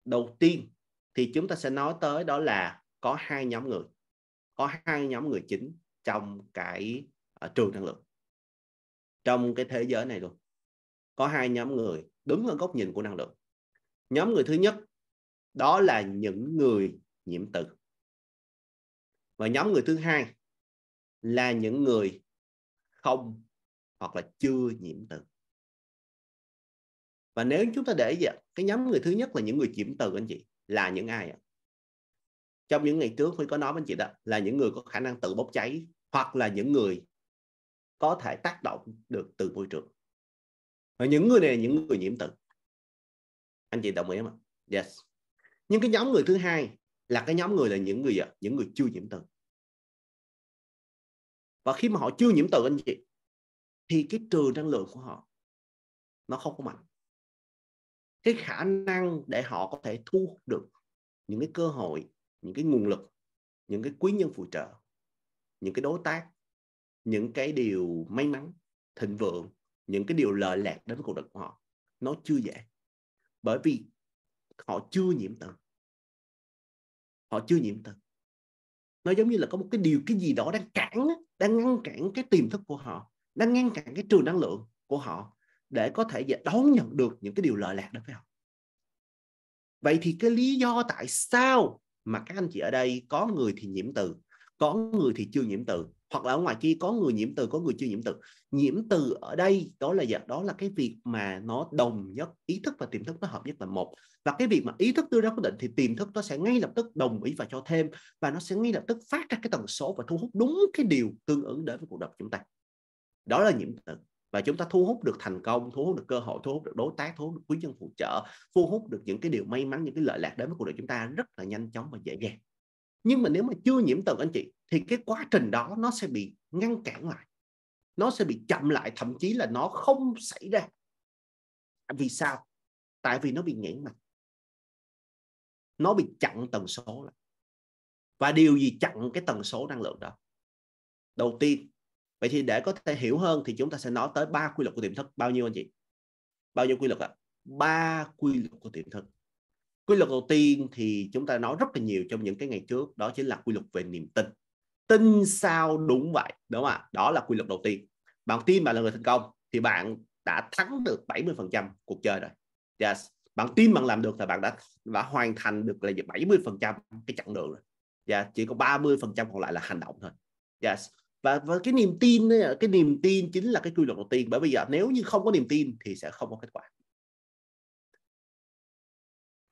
đầu tiên thì chúng ta sẽ nói tới đó là có hai nhóm người có hai nhóm người chính trong cái uh, trường năng lượng trong cái thế giới này luôn có hai nhóm người đứng ở góc nhìn của năng lượng nhóm người thứ nhất đó là những người nhiễm tử và nhóm người thứ hai là những người không hoặc là chưa nhiễm tử và nếu chúng ta để vậy cái nhóm người thứ nhất là những người nhiễm từ anh chị là những ai ạ à? trong những ngày trước Huy có nói với anh chị đó là những người có khả năng tự bốc cháy hoặc là những người có thể tác động được từ môi trường và những người này là những người nhiễm tự anh chị đồng ý không yes nhưng cái nhóm người thứ hai là cái nhóm người là những người những người chưa nhiễm tự và khi mà họ chưa nhiễm tự anh chị thì cái trường năng lượng của họ nó không có mạnh cái khả năng để họ có thể thu được những cái cơ hội những cái nguồn lực những cái quý nhân phụ trợ những cái đối tác những cái điều may mắn thịnh vượng những cái điều lợi lạc đến cuộc đời của họ nó chưa dễ bởi vì họ chưa nhiễm tận họ chưa nhiễm tận nó giống như là có một cái điều cái gì đó đang cản đang ngăn cản cái tiềm thức của họ đang ngăn cản cái trường năng lượng của họ để có thể đón nhận được những cái điều lợi lạc đó phải không vậy thì cái lý do tại sao mà các anh chị ở đây có người thì nhiễm từ có người thì chưa nhiễm từ hoặc là ở ngoài kia có người nhiễm từ có người chưa nhiễm từ nhiễm từ ở đây đó là gì dạ, đó là cái việc mà nó đồng nhất ý thức và tiềm thức nó hợp nhất là một và cái việc mà ý thức đưa ra quyết định thì tiềm thức nó sẽ ngay lập tức đồng ý và cho thêm và nó sẽ ngay lập tức phát ra cái tần số và thu hút đúng cái điều tương ứng đến với cuộc đời chúng ta đó là nhiễm từ và chúng ta thu hút được thành công thu hút được cơ hội thu hút được đối tác thu hút được quý nhân phụ trợ thu hút được những cái điều may mắn những cái lợi lạc đến với cuộc đời chúng ta rất là nhanh chóng và dễ dàng nhưng mà nếu mà chưa nhiễm tật anh chị thì cái quá trình đó nó sẽ bị ngăn cản lại nó sẽ bị chậm lại thậm chí là nó không xảy ra vì sao tại vì nó bị nghẽn mạch nó bị chặn tần số lại và điều gì chặn cái tần số năng lượng đó đầu tiên vậy thì để có thể hiểu hơn thì chúng ta sẽ nói tới ba quy luật của tiềm thức bao nhiêu anh chị bao nhiêu quy luật ạ ba quy luật của tiềm thức quy luật đầu tiên thì chúng ta nói rất là nhiều trong những cái ngày trước đó chính là quy luật về niềm tin tin sao đúng vậy đúng không ạ đó là quy luật đầu tiên bạn tin bạn là người thành công thì bạn đã thắng được 70% cuộc chơi rồi yes. bạn tin bạn làm được thì bạn đã đã hoàn thành được là 70% cái chặng đường rồi yeah. Dạ, chỉ có 30% còn lại là hành động thôi yes và và cái niềm tin ấy, cái niềm tin chính là cái quy luật đầu tiên bởi bây giờ nếu như không có niềm tin thì sẽ không có kết quả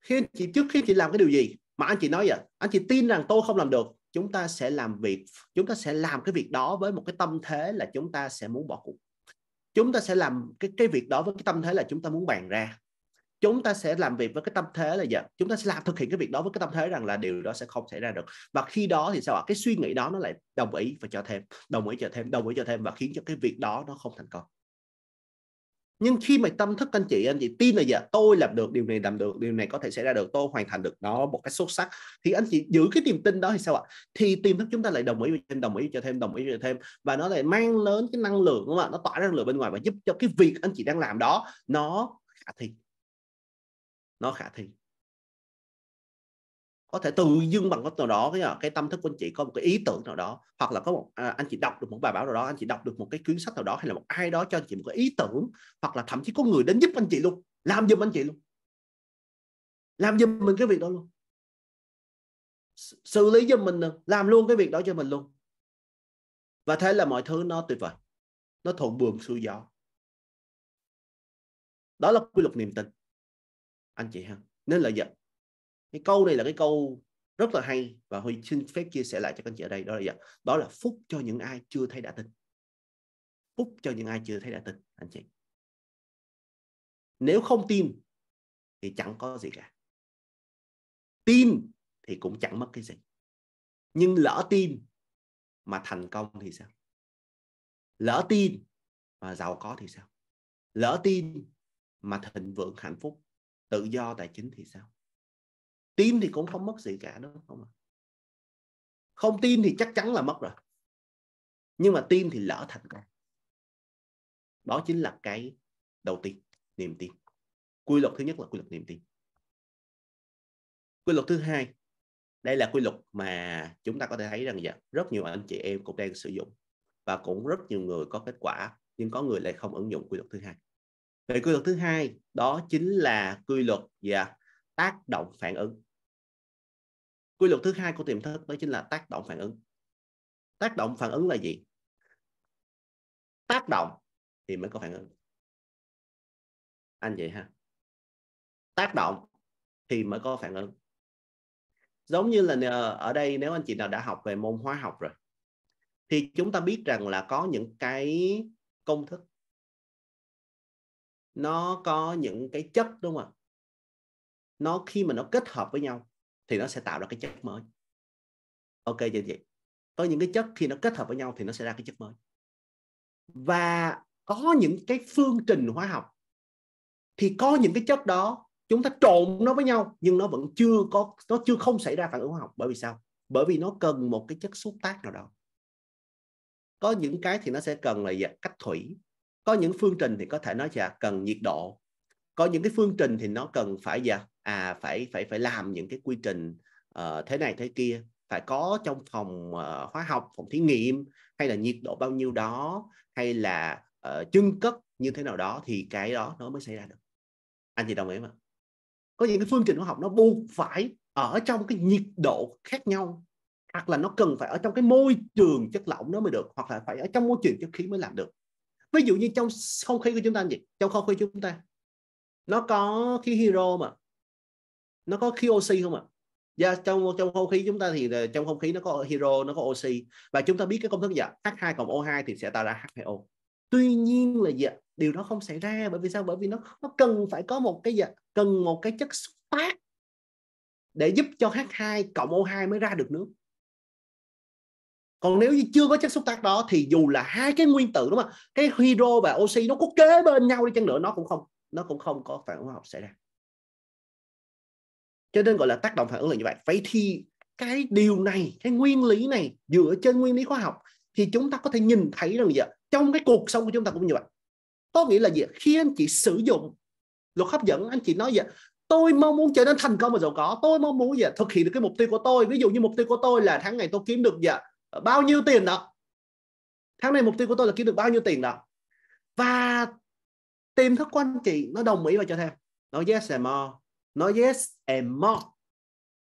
khi anh chị trước khi chị làm cái điều gì mà anh chị nói vậy anh chị tin rằng tôi không làm được chúng ta sẽ làm việc chúng ta sẽ làm cái việc đó với một cái tâm thế là chúng ta sẽ muốn bỏ cuộc chúng ta sẽ làm cái cái việc đó với cái tâm thế là chúng ta muốn bàn ra chúng ta sẽ làm việc với cái tâm thế là gì chúng ta sẽ làm thực hiện cái việc đó với cái tâm thế rằng là điều đó sẽ không xảy ra được và khi đó thì sao ạ cái suy nghĩ đó nó lại đồng ý và cho thêm đồng ý cho thêm đồng ý cho thêm và khiến cho cái việc đó nó không thành công nhưng khi mà tâm thức anh chị anh chị tin là dạ tôi làm được điều này làm được điều này có thể xảy ra được tôi hoàn thành được nó một cách xuất sắc thì anh chị giữ cái niềm tin đó thì sao ạ thì tiềm thức chúng ta lại đồng ý cho thêm đồng ý cho thêm đồng ý cho thêm và nó lại mang lớn cái năng lượng đúng không ạ nó tỏa ra năng lượng bên ngoài và giúp cho cái việc anh chị đang làm đó nó khả thi nó khả thi có thể tự dưng bằng cái nào đó cái, cái tâm thức của anh chị có một cái ý tưởng nào đó hoặc là có một à, anh chị đọc được một bài báo nào đó anh chị đọc được một cái cuốn sách nào đó hay là một ai đó cho anh chị một cái ý tưởng hoặc là thậm chí có người đến giúp anh chị luôn làm giùm anh chị luôn làm giùm mình cái việc đó luôn xử lý giùm mình làm luôn cái việc đó cho mình luôn và thế là mọi thứ nó tuyệt vời nó thuận buồm xuôi gió đó là quy luật niềm tin anh chị ha nên là vậy dạ. cái câu này là cái câu rất là hay và huy xin phép chia sẻ lại cho các anh chị ở đây đó là gì dạ. đó là phúc cho những ai chưa thấy đã tin phúc cho những ai chưa thấy đã tin anh chị nếu không tin thì chẳng có gì cả tin thì cũng chẳng mất cái gì nhưng lỡ tin mà thành công thì sao lỡ tin mà giàu có thì sao lỡ tin mà thịnh vượng hạnh phúc tự do tài chính thì sao tin thì cũng không mất gì cả đúng không ạ không tin thì chắc chắn là mất rồi nhưng mà tin thì lỡ thành công đó chính là cái đầu tiên niềm tin quy luật thứ nhất là quy luật niềm tin quy luật thứ hai đây là quy luật mà chúng ta có thể thấy rằng dạ, rất nhiều anh chị em cũng đang sử dụng và cũng rất nhiều người có kết quả nhưng có người lại không ứng dụng quy luật thứ hai về quy luật thứ hai đó chính là quy luật gì dạ, yeah, tác động phản ứng quy luật thứ hai của tiềm thức đó chính là tác động phản ứng tác động phản ứng là gì tác động thì mới có phản ứng anh vậy ha tác động thì mới có phản ứng giống như là ở đây nếu anh chị nào đã học về môn hóa học rồi thì chúng ta biết rằng là có những cái công thức nó có những cái chất đúng không ạ nó khi mà nó kết hợp với nhau thì nó sẽ tạo ra cái chất mới ok chị vậy. có những cái chất khi nó kết hợp với nhau thì nó sẽ ra cái chất mới và có những cái phương trình hóa học thì có những cái chất đó chúng ta trộn nó với nhau nhưng nó vẫn chưa có nó chưa không xảy ra phản ứng hóa học bởi vì sao bởi vì nó cần một cái chất xúc tác nào đó có những cái thì nó sẽ cần là cách thủy có những phương trình thì có thể nói là cần nhiệt độ có những cái phương trình thì nó cần phải gì à phải phải phải làm những cái quy trình uh, thế này thế kia phải có trong phòng uh, hóa học phòng thí nghiệm hay là nhiệt độ bao nhiêu đó hay là uh, chân cất như thế nào đó thì cái đó nó mới xảy ra được anh chị đồng ý không có những cái phương trình hóa học nó buộc phải ở trong cái nhiệt độ khác nhau hoặc là nó cần phải ở trong cái môi trường chất lỏng nó mới được hoặc là phải ở trong môi trường chất khí mới làm được ví dụ như trong không khí của chúng ta gì trong không khí chúng ta nó có khí hydro mà nó có khí oxy không ạ à? Dạ, trong trong không khí chúng ta thì ờ, trong không khí nó có hydro nó có oxy và chúng ta biết cái công thức gì dạ, H2 cộng O2 thì sẽ tạo ra H2O tuy nhiên là gì dạ, điều đó không xảy ra bởi vì sao bởi vì nó nó cần phải có một cái gì dạ, cần một cái chất xúc tác để giúp cho H2 cộng O2 mới ra được nước còn nếu như chưa có chất xúc tác đó thì dù là hai cái nguyên tử đúng không cái hydro và oxy nó có kế bên nhau đi chăng nữa nó cũng không nó cũng không có phản ứng hóa học xảy ra cho nên gọi là tác động phản ứng là như vậy vậy thì cái điều này cái nguyên lý này dựa trên nguyên lý khoa học thì chúng ta có thể nhìn thấy rằng gì ạ trong cái cuộc sống của chúng ta cũng như vậy có nghĩa là gì khi anh chị sử dụng luật hấp dẫn anh chị nói gì tôi mong muốn trở nên thành công và giàu có tôi mong muốn gì thực hiện được cái mục tiêu của tôi ví dụ như mục tiêu của tôi là tháng này tôi kiếm được gì bao nhiêu tiền đó tháng này mục tiêu của tôi là kiếm được bao nhiêu tiền đó và tìm thức của anh chị nó đồng ý và cho thêm nó yes and more nó yes and more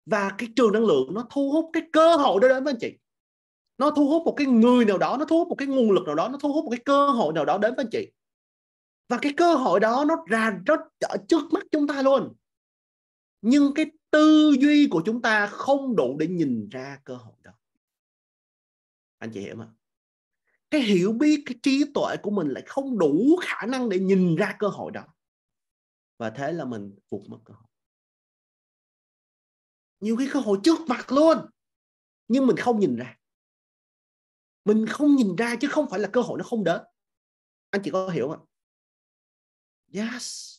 và cái trường năng lượng nó thu hút cái cơ hội đó đến với anh chị nó thu hút một cái người nào đó nó thu hút một cái nguồn lực nào đó nó thu hút một cái cơ hội nào đó đến với anh chị và cái cơ hội đó nó ra rất ở trước mắt chúng ta luôn nhưng cái tư duy của chúng ta không đủ để nhìn ra cơ hội đó anh chị hiểu không cái hiểu biết cái trí tuệ của mình lại không đủ khả năng để nhìn ra cơ hội đó và thế là mình vụt mất cơ hội nhiều khi cơ hội trước mặt luôn nhưng mình không nhìn ra mình không nhìn ra chứ không phải là cơ hội nó không đến anh chị có hiểu không yes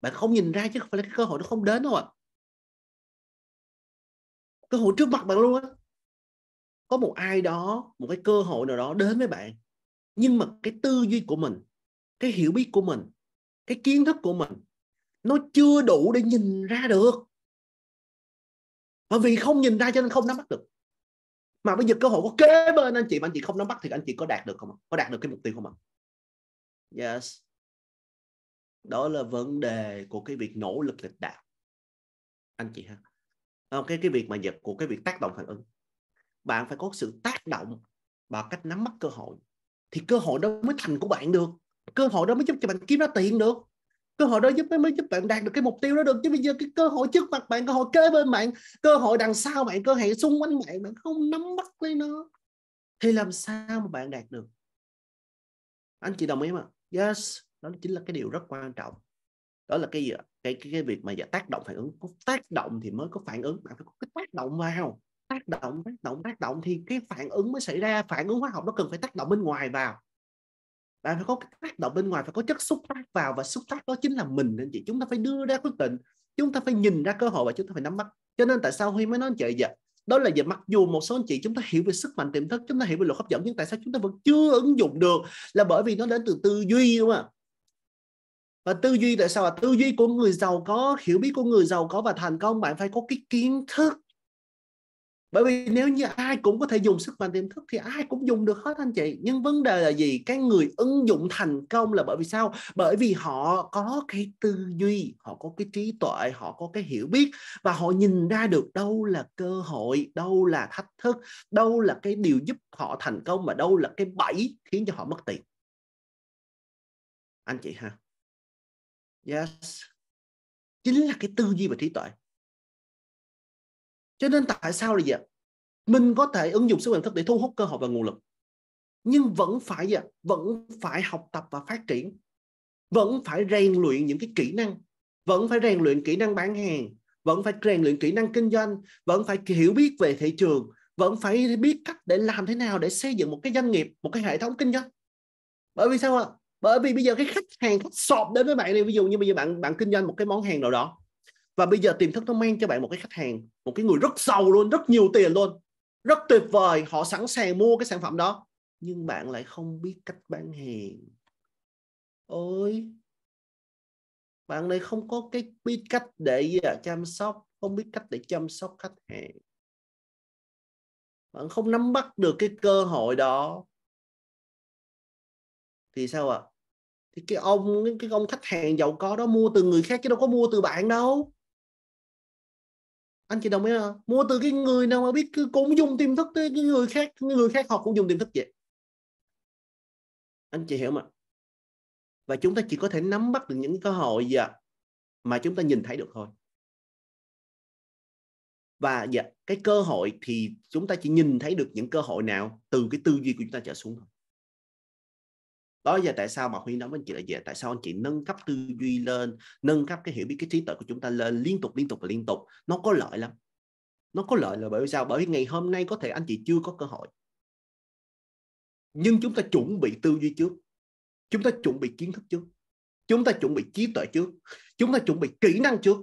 bạn không nhìn ra chứ không phải là cái cơ hội nó không đến đâu ạ à cơ hội trước mặt bạn luôn á có một ai đó một cái cơ hội nào đó đến với bạn nhưng mà cái tư duy của mình cái hiểu biết của mình cái kiến thức của mình nó chưa đủ để nhìn ra được bởi vì không nhìn ra cho nên không nắm bắt được mà bây giờ cơ hội có kế bên anh chị mà anh chị không nắm bắt thì anh chị có đạt được không có đạt được cái mục tiêu không ạ yes đó là vấn đề của cái việc nỗ lực lịch đạo anh chị ha không? Ờ, cái cái việc mà giật của cái việc tác động phản ứng bạn phải có sự tác động bằng cách nắm bắt cơ hội thì cơ hội đó mới thành của bạn được cơ hội đó mới giúp cho bạn kiếm ra tiền được cơ hội đó giúp mới giúp bạn đạt được cái mục tiêu đó được chứ bây giờ cái cơ hội trước mặt bạn cơ hội kế bên bạn cơ hội đằng sau bạn cơ hội xung quanh bạn bạn không nắm bắt lấy nó thì làm sao mà bạn đạt được anh chị đồng ý không yes đó chính là cái điều rất quan trọng đó là cái gì ạ cái cái, cái việc mà dạ, tác động phản ứng có tác động thì mới có phản ứng bạn phải có cái tác động vào tác động tác động tác động thì cái phản ứng mới xảy ra phản ứng hóa học nó cần phải tác động bên ngoài vào bạn phải có cái tác động bên ngoài phải có chất xúc tác vào và xúc tác đó chính là mình nên chị chúng ta phải đưa ra quyết định chúng ta phải nhìn ra cơ hội và chúng ta phải nắm bắt cho nên tại sao huy mới nói anh chị dạ đó là giờ mặc dù một số anh chị chúng ta hiểu về sức mạnh tiềm thức chúng ta hiểu về luật hấp dẫn nhưng tại sao chúng ta vẫn chưa ứng dụng được là bởi vì nó đến từ tư duy đúng không ạ và tư duy tại sao là tư duy của người giàu có hiểu biết của người giàu có và thành công bạn phải có cái kiến thức bởi vì nếu như ai cũng có thể dùng sức mạnh tiềm thức thì ai cũng dùng được hết anh chị nhưng vấn đề là gì cái người ứng dụng thành công là bởi vì sao bởi vì họ có cái tư duy họ có cái trí tuệ họ có cái hiểu biết và họ nhìn ra được đâu là cơ hội đâu là thách thức đâu là cái điều giúp họ thành công mà đâu là cái bẫy khiến cho họ mất tiền anh chị ha yes chính là cái tư duy và trí tuệ cho nên tại sao là gì ạ mình có thể ứng dụng sức mạnh thức để thu hút cơ hội và nguồn lực nhưng vẫn phải gì ạ vẫn phải học tập và phát triển vẫn phải rèn luyện những cái kỹ năng vẫn phải rèn luyện kỹ năng bán hàng vẫn phải rèn luyện kỹ năng kinh doanh vẫn phải hiểu biết về thị trường vẫn phải biết cách để làm thế nào để xây dựng một cái doanh nghiệp một cái hệ thống kinh doanh bởi vì sao ạ bởi vì bây giờ cái khách hàng khách sọp đến với bạn đi ví dụ như bây giờ bạn bạn kinh doanh một cái món hàng nào đó và bây giờ tiềm thức nó mang cho bạn một cái khách hàng một cái người rất giàu luôn rất nhiều tiền luôn rất tuyệt vời họ sẵn sàng mua cái sản phẩm đó nhưng bạn lại không biết cách bán hàng ôi bạn này không có cái biết cách để à, chăm sóc không biết cách để chăm sóc khách hàng bạn không nắm bắt được cái cơ hội đó thì sao ạ à? thì cái ông cái ông khách hàng giàu có đó mua từ người khác chứ đâu có mua từ bạn đâu anh chị đồng ý không mua từ cái người nào mà biết cũng dùng tiềm thức tới cái người khác người khác họ cũng dùng tiềm thức vậy anh chị hiểu mà và chúng ta chỉ có thể nắm bắt được những cơ hội gì mà chúng ta nhìn thấy được thôi và dạ, cái cơ hội thì chúng ta chỉ nhìn thấy được những cơ hội nào từ cái tư duy của chúng ta trở xuống thôi đó giờ tại sao mà huy nói với anh chị là gì tại sao anh chị nâng cấp tư duy lên nâng cấp cái hiểu biết cái trí tuệ của chúng ta lên liên tục liên tục và liên tục nó có lợi lắm nó có lợi là bởi vì sao bởi vì ngày hôm nay có thể anh chị chưa có cơ hội nhưng chúng ta chuẩn bị tư duy trước chúng ta chuẩn bị kiến thức trước chúng ta chuẩn bị trí tuệ trước chúng ta chuẩn bị kỹ năng trước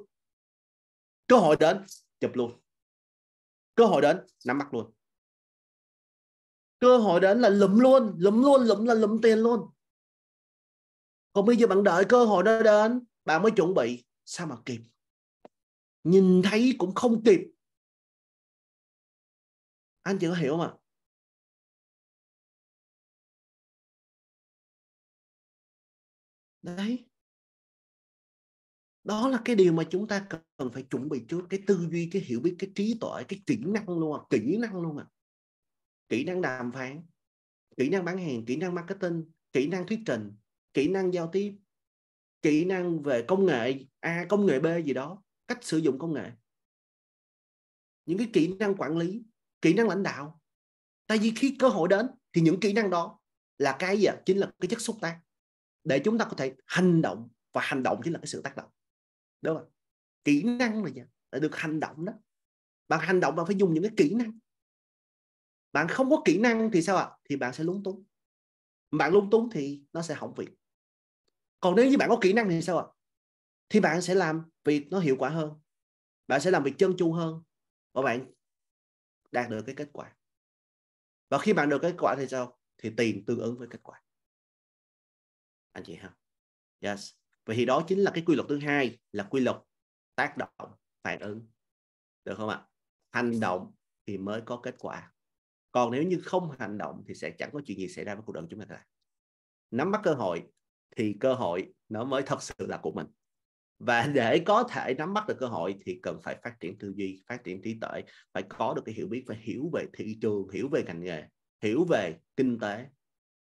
cơ hội đến chụp luôn cơ hội đến nắm bắt luôn cơ hội đến là lụm luôn lụm luôn lụm là lụm tiền luôn còn bây giờ bạn đợi cơ hội đó đến bạn mới chuẩn bị sao mà kịp nhìn thấy cũng không kịp anh chị có hiểu không ạ đấy đó là cái điều mà chúng ta cần phải chuẩn bị trước cái tư duy cái hiểu biết cái trí tuệ cái kỹ năng luôn à kỹ năng luôn à kỹ năng đàm phán kỹ năng bán hàng kỹ năng marketing kỹ năng thuyết trình kỹ năng giao tiếp kỹ năng về công nghệ a công nghệ b gì đó cách sử dụng công nghệ những cái kỹ năng quản lý kỹ năng lãnh đạo tại vì khi cơ hội đến thì những kỹ năng đó là cái gì chính là cái chất xúc tác để chúng ta có thể hành động và hành động chính là cái sự tác động đúng không kỹ năng là gì Để được hành động đó bằng hành động bạn phải dùng những cái kỹ năng bạn không có kỹ năng thì sao ạ thì bạn sẽ lúng túng bạn lúng túng thì nó sẽ hỏng việc còn nếu như bạn có kỹ năng thì sao ạ thì bạn sẽ làm việc nó hiệu quả hơn bạn sẽ làm việc chân chu hơn và bạn đạt được cái kết quả và khi bạn được kết quả thì sao thì tiền tương ứng với kết quả anh chị ha yes vậy thì đó chính là cái quy luật thứ hai là quy luật tác động phản ứng được không ạ hành động thì mới có kết quả còn nếu như không hành động thì sẽ chẳng có chuyện gì xảy ra với cuộc đời của chúng ta cả nắm bắt cơ hội thì cơ hội nó mới thật sự là của mình và để có thể nắm bắt được cơ hội thì cần phải phát triển tư duy phát triển trí tuệ phải có được cái hiểu biết phải hiểu về thị trường hiểu về ngành nghề hiểu về kinh tế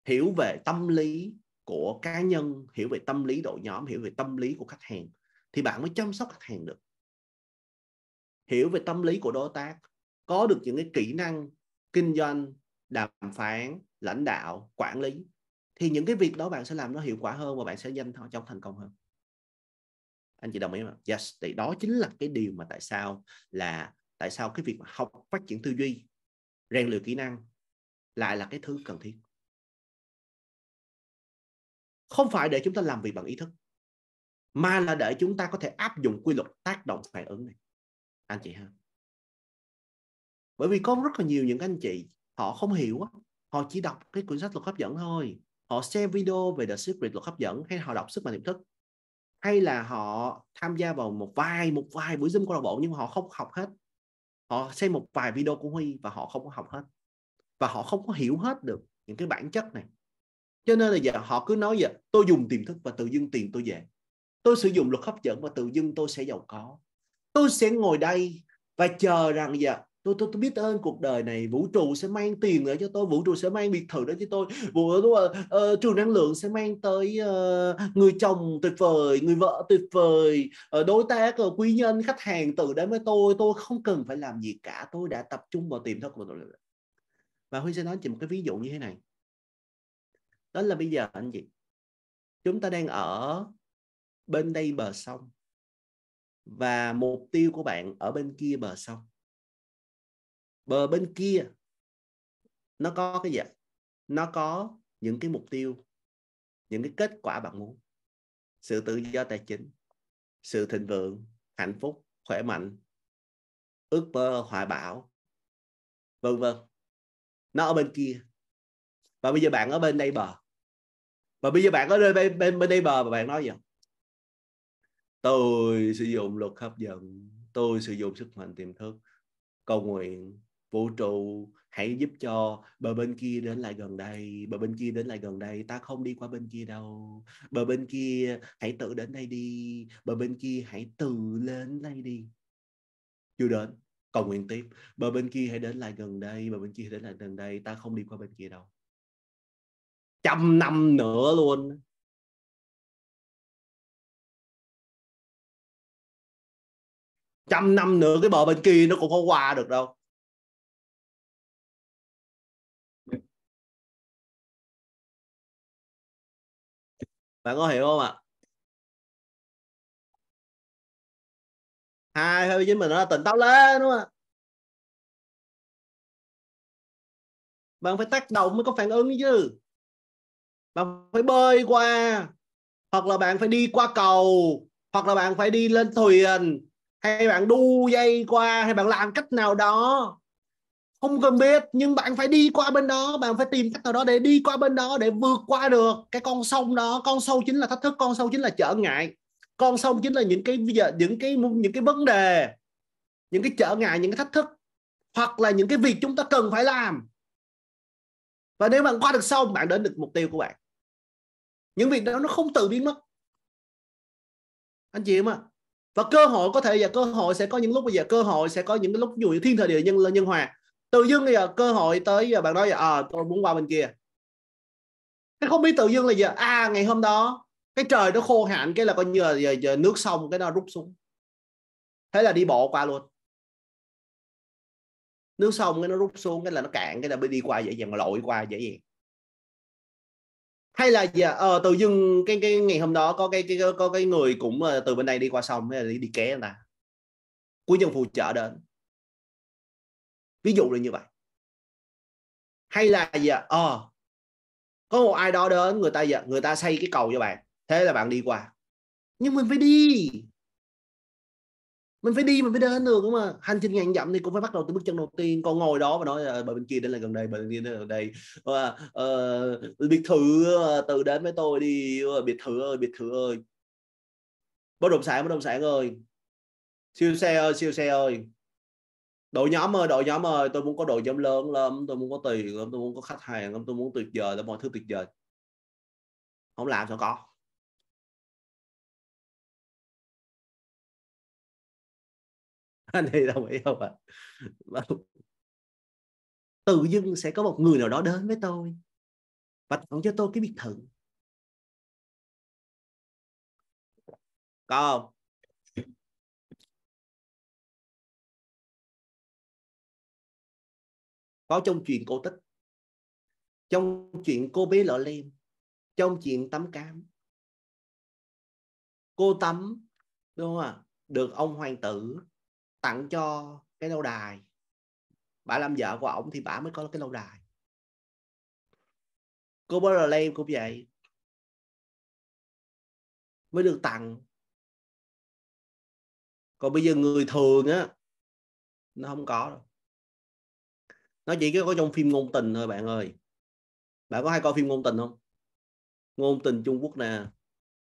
hiểu về tâm lý của cá nhân hiểu về tâm lý đội nhóm hiểu về tâm lý của khách hàng thì bạn mới chăm sóc khách hàng được hiểu về tâm lý của đối tác có được những cái kỹ năng kinh doanh đàm phán lãnh đạo quản lý thì những cái việc đó bạn sẽ làm nó hiệu quả hơn và bạn sẽ nhanh trong thành công hơn anh chị đồng ý không? Yes, thì đó chính là cái điều mà tại sao là tại sao cái việc mà học phát triển tư duy, rèn luyện kỹ năng lại là cái thứ cần thiết. Không phải để chúng ta làm việc bằng ý thức, mà là để chúng ta có thể áp dụng quy luật tác động phản ứng này. Anh chị ha bởi vì có rất là nhiều những anh chị họ không hiểu họ chỉ đọc cái quyển sách luật hấp dẫn thôi họ xem video về The Secret luật hấp dẫn hay họ đọc sức mạnh tiềm thức hay là họ tham gia vào một vài một vài buổi zoom câu lạc bộ nhưng mà họ không học hết họ xem một vài video của Huy và họ không có học hết và họ không có hiểu hết được những cái bản chất này cho nên là giờ họ cứ nói vậy tôi dùng tiềm thức và tự dưng tiền tôi về tôi sử dụng luật hấp dẫn và tự dưng tôi sẽ giàu có tôi sẽ ngồi đây và chờ rằng giờ tôi, tôi tôi biết ơn cuộc đời này vũ trụ sẽ mang tiền nữa cho tôi vũ trụ sẽ mang biệt thự đó cho tôi vũ trụ uh, trường năng lượng sẽ mang tới uh, người chồng tuyệt vời người vợ tuyệt vời uh, đối tác uh, quý nhân khách hàng từ đến với tôi tôi không cần phải làm gì cả tôi đã tập trung vào tiềm thức của tôi và huy sẽ nói chỉ một cái ví dụ như thế này đó là bây giờ anh chị chúng ta đang ở bên đây bờ sông và mục tiêu của bạn ở bên kia bờ sông bờ bên kia nó có cái gì nó có những cái mục tiêu những cái kết quả bạn muốn sự tự do tài chính sự thịnh vượng hạnh phúc khỏe mạnh ước mơ hoài bão vân vân nó ở bên kia và bây giờ bạn ở bên đây bờ và bây giờ bạn ở bên bên bên đây bờ và bạn nói gì không? tôi sử dụng luật hấp dẫn tôi sử dụng sức mạnh tiềm thức cầu nguyện vũ trụ hãy giúp cho bờ bên kia đến lại gần đây bờ bên kia đến lại gần đây ta không đi qua bên kia đâu bờ bên kia hãy tự đến đây đi bờ bên kia hãy tự lên đây đi chưa đến cầu nguyện tiếp bờ bên kia hãy đến lại gần đây bờ bên kia hãy đến lại gần đây ta không đi qua bên kia đâu trăm năm nữa luôn trăm năm nữa cái bờ bên kia nó cũng không qua được đâu bạn có hiểu không ạ hai hơi chính mình nó tỉnh táo lên đúng không ạ bạn phải tác động mới có phản ứng chứ bạn phải bơi qua hoặc là bạn phải đi qua cầu hoặc là bạn phải đi lên thuyền hay bạn đu dây qua hay bạn làm cách nào đó không cần biết nhưng bạn phải đi qua bên đó bạn phải tìm cách nào đó để đi qua bên đó để vượt qua được cái con sông đó con sâu chính là thách thức con sâu chính là trở ngại con sông chính là những cái bây giờ những cái những cái vấn đề những cái trở ngại những cái thách thức hoặc là những cái việc chúng ta cần phải làm và nếu bạn qua được sông bạn đến được mục tiêu của bạn những việc đó nó không tự biến mất anh chị em ạ à. và cơ hội có thể và cơ hội sẽ có những lúc bây giờ cơ hội sẽ có những cái lúc dù thiên thời địa nhân nhân hòa tự dưng bây giờ cơ hội tới giờ bạn nói giờ à, tôi muốn qua bên kia cái không biết tự dưng là giờ à ngày hôm đó cái trời nó khô hạn cái là coi như là giờ, giờ nước sông cái nó rút xuống thế là đi bộ qua luôn nước sông cái nó rút xuống cái là nó cạn cái là đi qua dễ dàng mà lội qua dễ dàng hay là giờ ờ, tự dưng cái cái ngày hôm đó có cái cái có cái người cũng ờ, từ bên đây đi qua sông hay là đi, đi ké người ta cuối dân phụ trợ đến ví dụ là như vậy hay là gì ạ à? có một ai đó đến người ta gì người ta xây cái cầu cho bạn thế là bạn đi qua nhưng mình phải đi mình phải đi mình phải đến được đúng không hành trình ngàn dặm thì cũng phải bắt đầu từ bước chân đầu tiên còn ngồi đó và nói à, bên kia đến là gần đây bờ bên kia đến là gần đây à, à, biệt thự từ đến với tôi đi biệt thự ơi biệt thự ơi bất động sản bất động sản ơi siêu xe ơi siêu xe ơi đội nhóm ơi đội nhóm ơi tôi muốn có đội nhóm lớn lắm tôi muốn có tiền lắm tôi muốn có khách hàng lắm tôi muốn tuyệt vời lắm mọi thứ tuyệt vời không làm sao có anh thì đồng ý không ạ à? tự dưng sẽ có một người nào đó đến với tôi và tặng cho tôi cái biệt thự có không có trong chuyện cổ tích trong chuyện cô bé lọ lem trong chuyện tắm cám cô tắm đúng không ạ được ông hoàng tử tặng cho cái lâu đài bà làm vợ của ông thì bà mới có cái lâu đài cô bé lọ lem cũng vậy mới được tặng còn bây giờ người thường á nó không có đâu nó chỉ có trong phim ngôn tình thôi bạn ơi bạn có hay coi phim ngôn tình không ngôn tình Trung Quốc nè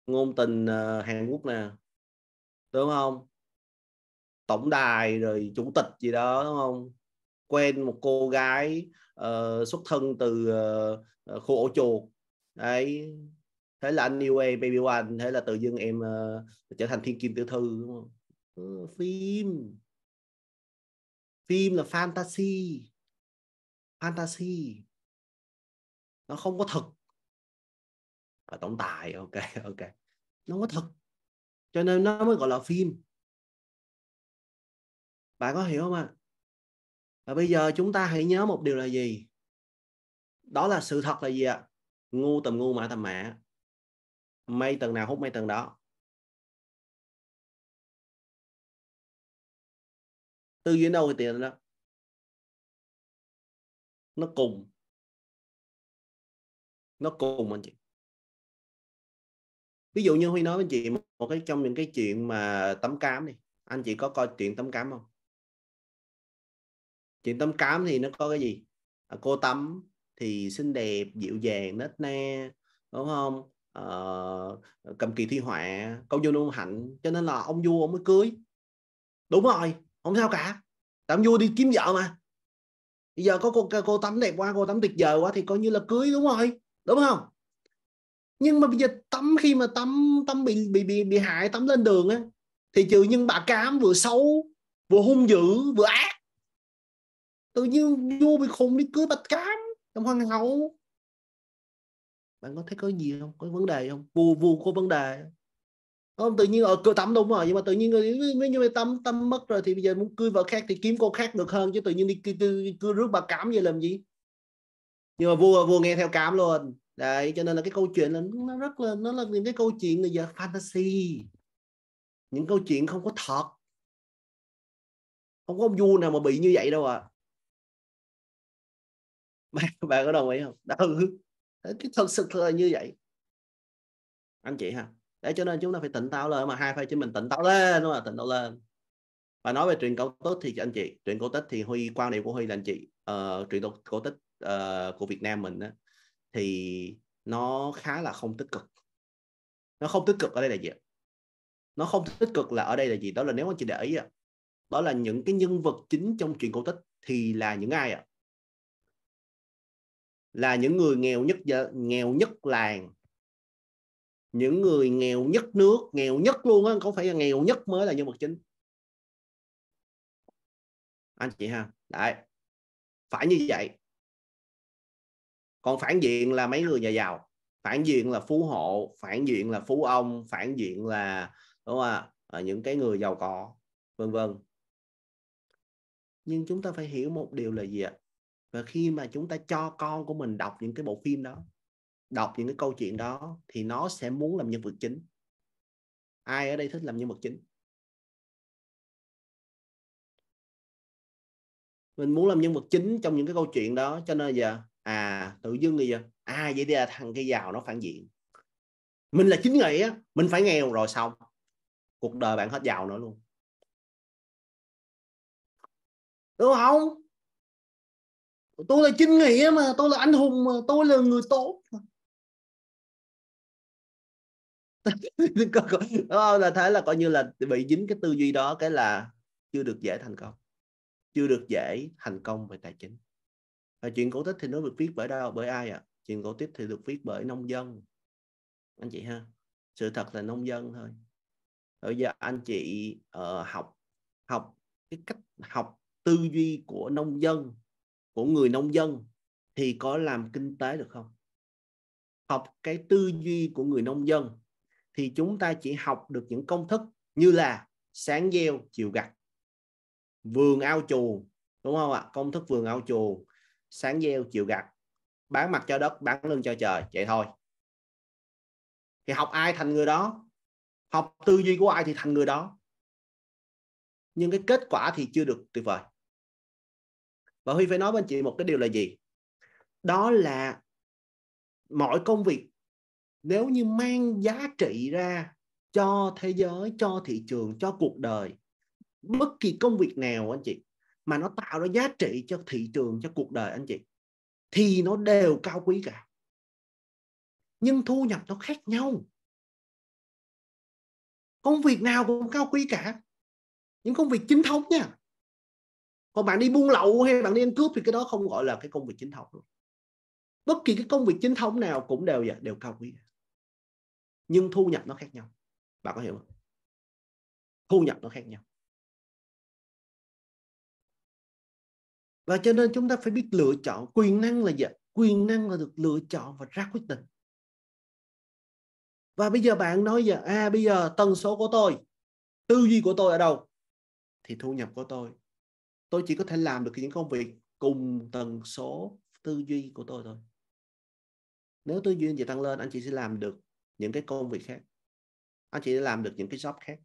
ngôn tình uh, Hàn Quốc nè đúng không tổng đài rồi chủ tịch gì đó đúng không quen một cô gái uh, xuất thân từ uh, khu ổ chuột đấy thế là anh yêu em baby one thế là tự dưng em uh, trở thành thiên kim tiểu thư đúng không ừ, phim phim là fantasy fantasy nó không có thực và tổng tài ok [laughs] ok nó có thật cho nên nó mới gọi là phim bạn có hiểu không ạ và bây giờ chúng ta hãy nhớ một điều là gì đó là sự thật là gì ạ à? ngu tầm ngu mã tầm mã mây tầng nào hút mây tầng đó từ duy đâu thì tiền đó nó cùng nó cùng anh chị ví dụ như huy nói với anh chị một cái trong những cái chuyện mà tấm cám đi anh chị có coi chuyện tấm cám không chuyện tấm cám thì nó có cái gì à, cô tắm thì xinh đẹp dịu dàng nết na đúng không à, cầm kỳ thi họa câu vô nôn hạnh cho nên là ông vua ông mới cưới đúng rồi không sao cả tạm vua đi kiếm vợ mà bây giờ có cô cô tắm đẹp quá cô tắm tuyệt vời quá thì coi như là cưới đúng rồi đúng không nhưng mà bây giờ tắm khi mà tắm tắm bị bị bị bị hại tắm lên đường á thì trừ nhưng bà cám vừa xấu vừa hung dữ vừa ác tự nhiên vua bị khùng đi cưới bạch cám trong hoàng hậu bạn có thấy có gì không có vấn đề không vô vô có vấn đề không tự nhiên ở cơ tắm đúng rồi nhưng mà tự nhiên nếu như tắm tắm mất rồi thì bây giờ muốn cưới vợ khác thì kiếm cô khác được hơn chứ tự nhiên đi cưa cưới cưới rước bà cám vậy làm gì nhưng mà vua vua nghe theo cám luôn đấy cho nên là cái câu chuyện là nó rất là nó là những cái câu chuyện bây giờ fantasy những câu chuyện không có thật không có ông vua nào mà bị như vậy đâu à [laughs] bạn, bạn có đồng ý không đâu ừ. cái thật sự là như vậy anh chị ha đấy cho nên chúng ta phải tỉnh táo lên mà hai phải chính mình tỉnh táo lên đúng không tỉnh táo lên và nói về truyện cổ tích thì anh chị truyện cổ tích thì huy quan điểm của huy là anh chị uh, truyện cổ tích uh, của việt nam mình á, thì nó khá là không tích cực nó không tích cực ở đây là gì nó không tích cực là ở đây là gì đó là nếu anh chị để ý à, đó là những cái nhân vật chính trong truyện cổ tích thì là những ai ạ là những người nghèo nhất nghèo nhất làng những người nghèo nhất nước nghèo nhất luôn á không phải là nghèo nhất mới là nhân vật chính anh chị ha đấy phải như vậy còn phản diện là mấy người nhà giàu phản diện là phú hộ phản diện là phú ông phản diện là đúng không ạ à, những cái người giàu có vân vân nhưng chúng ta phải hiểu một điều là gì ạ và khi mà chúng ta cho con của mình đọc những cái bộ phim đó đọc những cái câu chuyện đó thì nó sẽ muốn làm nhân vật chính ai ở đây thích làm nhân vật chính mình muốn làm nhân vật chính trong những cái câu chuyện đó cho nên giờ à tự dưng bây giờ à vậy đi là thằng cái giàu nó phản diện mình là chính nghĩa mình phải nghèo rồi xong cuộc đời bạn hết giàu nữa luôn đúng không tôi là chính nghĩa mà tôi là anh hùng mà tôi là người tốt mà. [laughs] có, ờ, là thấy là coi như là bị dính cái tư duy đó cái là chưa được dễ thành công chưa được dễ thành công về tài chính và chuyện cổ tích thì nó được viết bởi đâu bởi ai ạ à? chuyện cổ tích thì được viết bởi nông dân anh chị ha sự thật là nông dân thôi bây giờ anh chị uh, học học cái cách học tư duy của nông dân của người nông dân thì có làm kinh tế được không học cái tư duy của người nông dân thì chúng ta chỉ học được những công thức như là sáng gieo chiều gặt vườn ao chuồng đúng không ạ công thức vườn ao chuồng sáng gieo chiều gặt bán mặt cho đất bán lưng cho trời vậy thôi thì học ai thành người đó học tư duy của ai thì thành người đó nhưng cái kết quả thì chưa được tuyệt vời và huy phải nói với chị một cái điều là gì đó là mọi công việc nếu như mang giá trị ra cho thế giới cho thị trường cho cuộc đời bất kỳ công việc nào anh chị mà nó tạo ra giá trị cho thị trường cho cuộc đời anh chị thì nó đều cao quý cả nhưng thu nhập nó khác nhau công việc nào cũng cao quý cả những công việc chính thống nha còn bạn đi buôn lậu hay bạn đi ăn cướp thì cái đó không gọi là cái công việc chính thống luôn bất kỳ cái công việc chính thống nào cũng đều vậy đều cao quý nhưng thu nhập nó khác nhau bạn có hiểu không thu nhập nó khác nhau và cho nên chúng ta phải biết lựa chọn quyền năng là gì quyền năng là được lựa chọn và ra quyết định và bây giờ bạn nói giờ à bây giờ tần số của tôi tư duy của tôi ở đâu thì thu nhập của tôi tôi chỉ có thể làm được những công việc cùng tần số tư duy của tôi thôi nếu tư duy anh chị tăng lên anh chị sẽ làm được những cái công việc khác anh chị sẽ làm được những cái job khác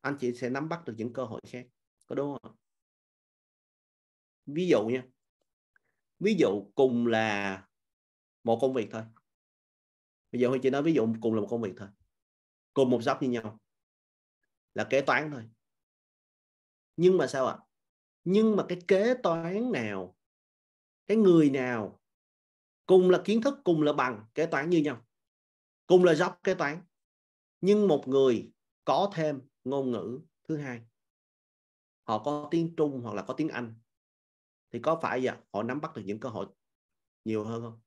anh chị sẽ nắm bắt được những cơ hội khác có đúng không ví dụ nha ví dụ cùng là một công việc thôi bây giờ anh chị nói ví dụ cùng là một công việc thôi cùng một job như nhau là kế toán thôi nhưng mà sao ạ nhưng mà cái kế toán nào cái người nào cùng là kiến thức cùng là bằng kế toán như nhau cùng là job kế toán nhưng một người có thêm ngôn ngữ thứ hai họ có tiếng trung hoặc là có tiếng anh thì có phải giờ họ nắm bắt được những cơ hội nhiều hơn không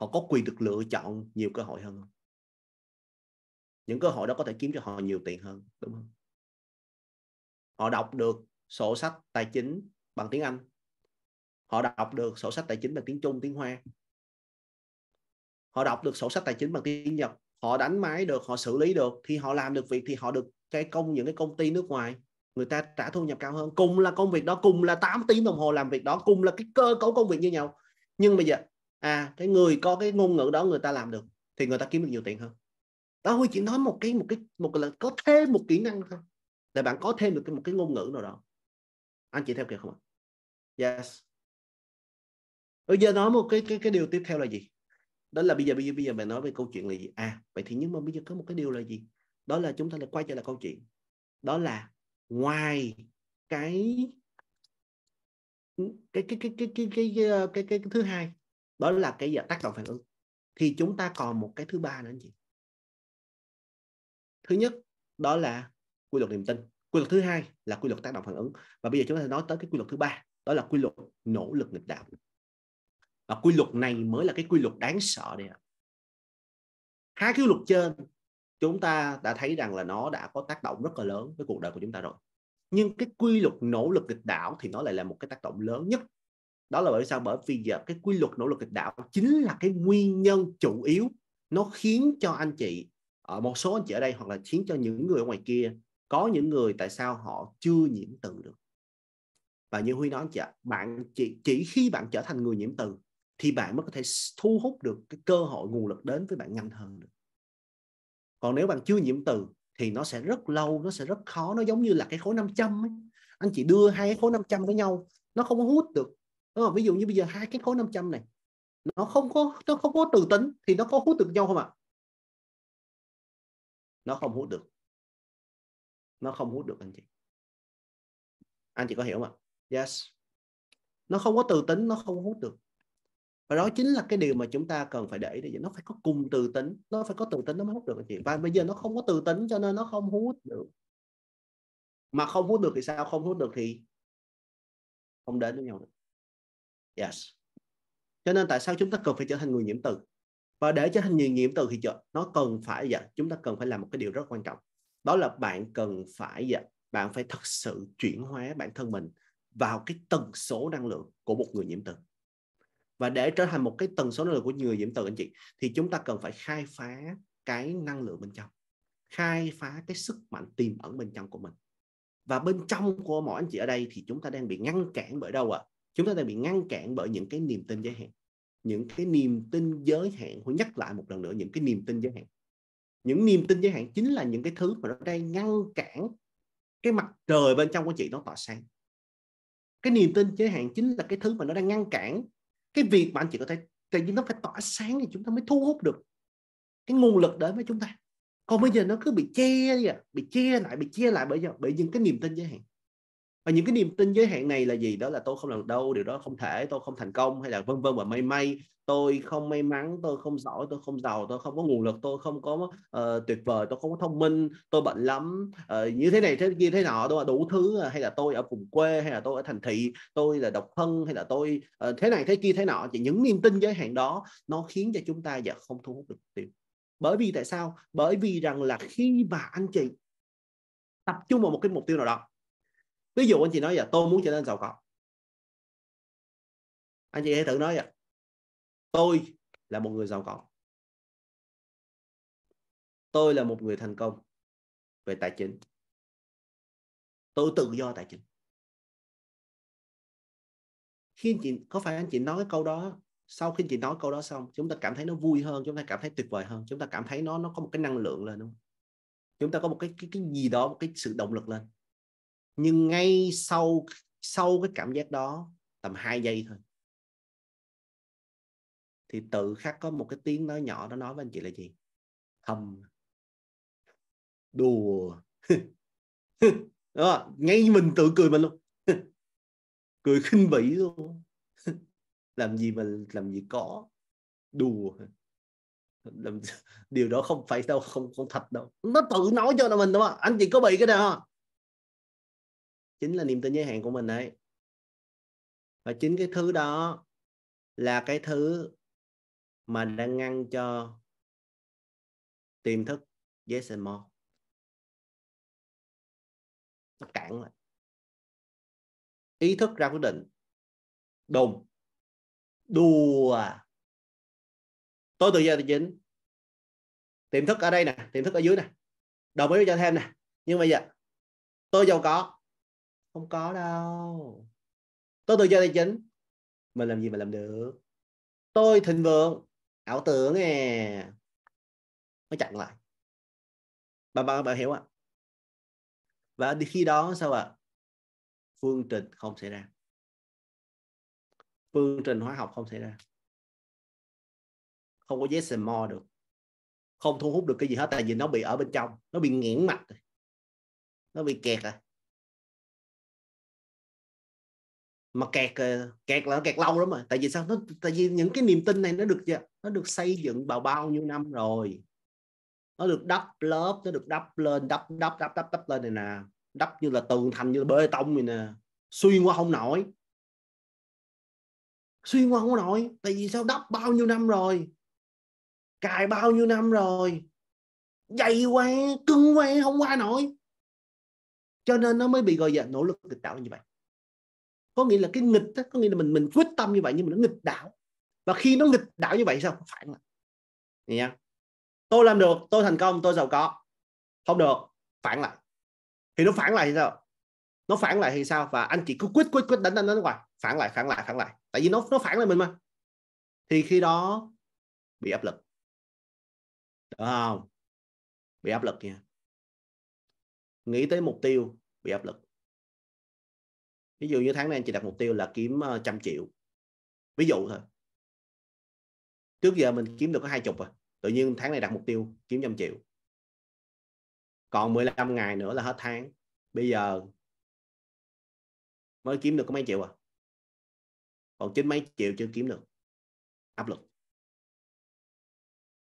họ có quyền được lựa chọn nhiều cơ hội hơn không những cơ hội đó có thể kiếm cho họ nhiều tiền hơn đúng không họ đọc được sổ sách tài chính bằng tiếng anh họ đọc được sổ sách tài chính bằng tiếng trung tiếng hoa họ đọc được sổ sách tài chính bằng tiếng Nhật họ đánh máy được họ xử lý được thì họ làm được việc thì họ được cái công những cái công ty nước ngoài người ta trả thu nhập cao hơn cùng là công việc đó cùng là 8 tiếng đồng hồ làm việc đó cùng là cái cơ cấu công việc như nhau nhưng bây giờ à cái người có cái ngôn ngữ đó người ta làm được thì người ta kiếm được nhiều tiền hơn đó huy chỉ nói một cái một cái một là có thêm một kỹ năng thôi để bạn có thêm được cái, một cái ngôn ngữ nào đó anh chị theo kịp không ạ yes bây giờ nói một cái cái cái điều tiếp theo là gì đó là bây giờ bây giờ bây giờ mình nói về câu chuyện là gì à vậy thì nhưng mà bây giờ có một cái điều là gì đó là chúng ta lại quay trở lại câu chuyện đó là ngoài cái cái cái cái cái cái cái cái, ờ, cái, cái, cái thứ hai đó là cái giờ tác động phản ứng thì chúng ta còn một cái thứ ba nữa anh chị thứ nhất đó là quy luật niềm tin quy luật thứ hai là quy luật tác động phản ứng và bây giờ chúng ta sẽ nói tới cái quy luật thứ ba đó là quy luật nỗ lực nghịch đạo và quy luật này mới là cái quy luật đáng sợ đấy ạ hai cái quy luật trên chúng ta đã thấy rằng là nó đã có tác động rất là lớn với cuộc đời của chúng ta rồi nhưng cái quy luật nỗ lực kịch đảo thì nó lại là một cái tác động lớn nhất đó là bởi sao bởi vì giờ cái quy luật nỗ lực kịch đảo chính là cái nguyên nhân chủ yếu nó khiến cho anh chị ở ờ, một số anh chị ở đây hoặc là khiến cho những người ở ngoài kia có những người tại sao họ chưa nhiễm từ được và như huy nói anh chị bạn chỉ chỉ khi bạn trở thành người nhiễm từ thì bạn mới có thể thu hút được cái cơ hội nguồn lực đến với bạn nhanh hơn được còn nếu bạn chưa nhiễm từ thì nó sẽ rất lâu nó sẽ rất khó nó giống như là cái khối 500 ấy. anh chị đưa hai cái khối 500 với nhau nó không có hút được đúng không? ví dụ như bây giờ hai cái khối 500 này nó không có nó không có từ tính thì nó có hút được nhau không ạ nó không hút được nó không hút được anh chị anh chị có hiểu không ạ yes nó không có từ tính nó không hút được và đó chính là cái điều mà chúng ta cần phải để ý nó phải có cùng từ tính nó phải có từ tính nó mới hút được anh chị và bây giờ nó không có từ tính cho nên nó không hút được mà không hút được thì sao không hút được thì không đến với nhau nữa yes cho nên tại sao chúng ta cần phải trở thành người nhiễm từ và để trở thành người nhiễm từ thì nó cần phải dạ chúng ta cần phải làm một cái điều rất quan trọng đó là bạn cần phải dạ bạn phải thật sự chuyển hóa bản thân mình vào cái tần số năng lượng của một người nhiễm từ và để trở thành một cái tần số năng lượng của người nhiễm từ anh chị thì chúng ta cần phải khai phá cái năng lượng bên trong khai phá cái sức mạnh tiềm ẩn bên trong của mình và bên trong của mỗi anh chị ở đây thì chúng ta đang bị ngăn cản bởi đâu ạ à? chúng ta đang bị ngăn cản bởi những cái niềm tin giới hạn những cái niềm tin giới hạn Tôi nhắc lại một lần nữa những cái niềm tin giới hạn những niềm tin giới hạn chính là những cái thứ mà nó đang ngăn cản cái mặt trời bên trong của chị nó tỏa sáng cái niềm tin giới hạn chính là cái thứ mà nó đang ngăn cản cái việc mà anh chị có thể tự nhiên nó phải tỏa sáng thì chúng ta mới thu hút được cái nguồn lực đến với chúng ta còn bây giờ nó cứ bị che đi à, bị che lại bị che lại bởi giờ bởi những cái niềm tin giới hạn và những cái niềm tin giới hạn này là gì đó là tôi không làm đâu điều đó không thể tôi không thành công hay là vân vân và may may tôi không may mắn tôi không giỏi tôi không giàu tôi không có nguồn lực tôi không có uh, tuyệt vời tôi không có thông minh tôi bệnh lắm uh, như thế này thế kia thế nọ tôi đủ thứ ờ, hay là tôi ở vùng quê hay là tôi ở thành thị tôi là độc thân hay là tôi uh, thế này thế kia thế nọ thì những niềm tin giới hạn đó nó khiến cho chúng ta giờ không thu hút được tiền bởi vì tại sao bởi vì rằng là khi mà anh chị tập trung vào một cái mục tiêu nào đó ví dụ anh chị nói giờ tôi muốn trở nên giàu có anh chị hãy thử nói vậy tôi là một người giàu có tôi là một người thành công về tài chính tôi tự do tài chính khi anh chị có phải anh chị nói câu đó sau khi anh chị nói câu đó xong chúng ta cảm thấy nó vui hơn chúng ta cảm thấy tuyệt vời hơn chúng ta cảm thấy nó nó có một cái năng lượng lên đúng không chúng ta có một cái cái cái gì đó một cái sự động lực lên nhưng ngay sau sau cái cảm giác đó tầm 2 giây thôi thì tự khắc có một cái tiếng nói nhỏ nó nói với anh chị là gì thầm đùa [laughs] đó, ngay mình tự cười mình luôn [laughs] cười khinh bỉ luôn [laughs] làm gì mà làm gì có đùa làm, điều đó không phải đâu không không thật đâu nó tự nói cho là mình đúng không anh chị có bị cái này không chính là niềm tin giới hạn của mình đấy và chính cái thứ đó là cái thứ mà đang ngăn cho tiềm thức yes and more nó cản lại ý thức ra quyết định đùng đùa tôi tự do tài chính tiềm thức ở đây nè tiềm thức ở dưới nè đồng ý cho thêm nè nhưng bây giờ tôi giàu có không có đâu tôi tự do tài chính mình làm gì mà làm được tôi thịnh vượng ảo tưởng nè à. nó chặn lại bà bà bà hiểu ạ à? và khi đó sao ạ phương trình không xảy ra phương trình hóa học không xảy ra không có yes and more được không thu hút được cái gì hết tại vì nó bị ở bên trong nó bị nghẽn mặt nó bị kẹt à mà kẹt ờ, kẹt là kẹt lâu lắm mà tại vì sao nó tại vì những cái niềm tin này nó được nó được xây dựng bao bao nhiêu năm rồi nó được đắp lớp nó được đắp lên đắp đắp đắp đắp đắp lên này nè đắp như là tường thành như là bê tông này nè xuyên qua không nổi xuyên qua không nổi tại vì sao đắp bao nhiêu năm rồi cài bao nhiêu năm rồi dày quá cứng quá không qua nổi cho nên nó mới bị gọi là nỗ lực tự tạo như vậy có nghĩa là cái nghịch đó, có nghĩa là mình mình quyết tâm như vậy nhưng mà nó nghịch đảo và khi nó nghịch đảo như vậy sao phản lại nha tôi làm được tôi thành công tôi giàu có không được phản lại thì nó phản lại thì sao nó phản lại thì sao và anh chị cứ quyết quyết quyết đánh đánh đánh hoài phản lại phản lại phản lại tại vì nó nó phản lại mình mà thì khi đó bị áp lực được không bị áp lực nha nghĩ tới mục tiêu bị áp lực ví dụ như tháng này anh chị đặt mục tiêu là kiếm ờ, trăm triệu ví dụ thôi trước giờ mình kiếm được có hai chục à tự nhiên tháng này đặt mục tiêu kiếm trăm triệu còn 15 ngày nữa là hết tháng bây giờ mới kiếm được có mấy triệu à còn chín mấy triệu chưa kiếm được áp lực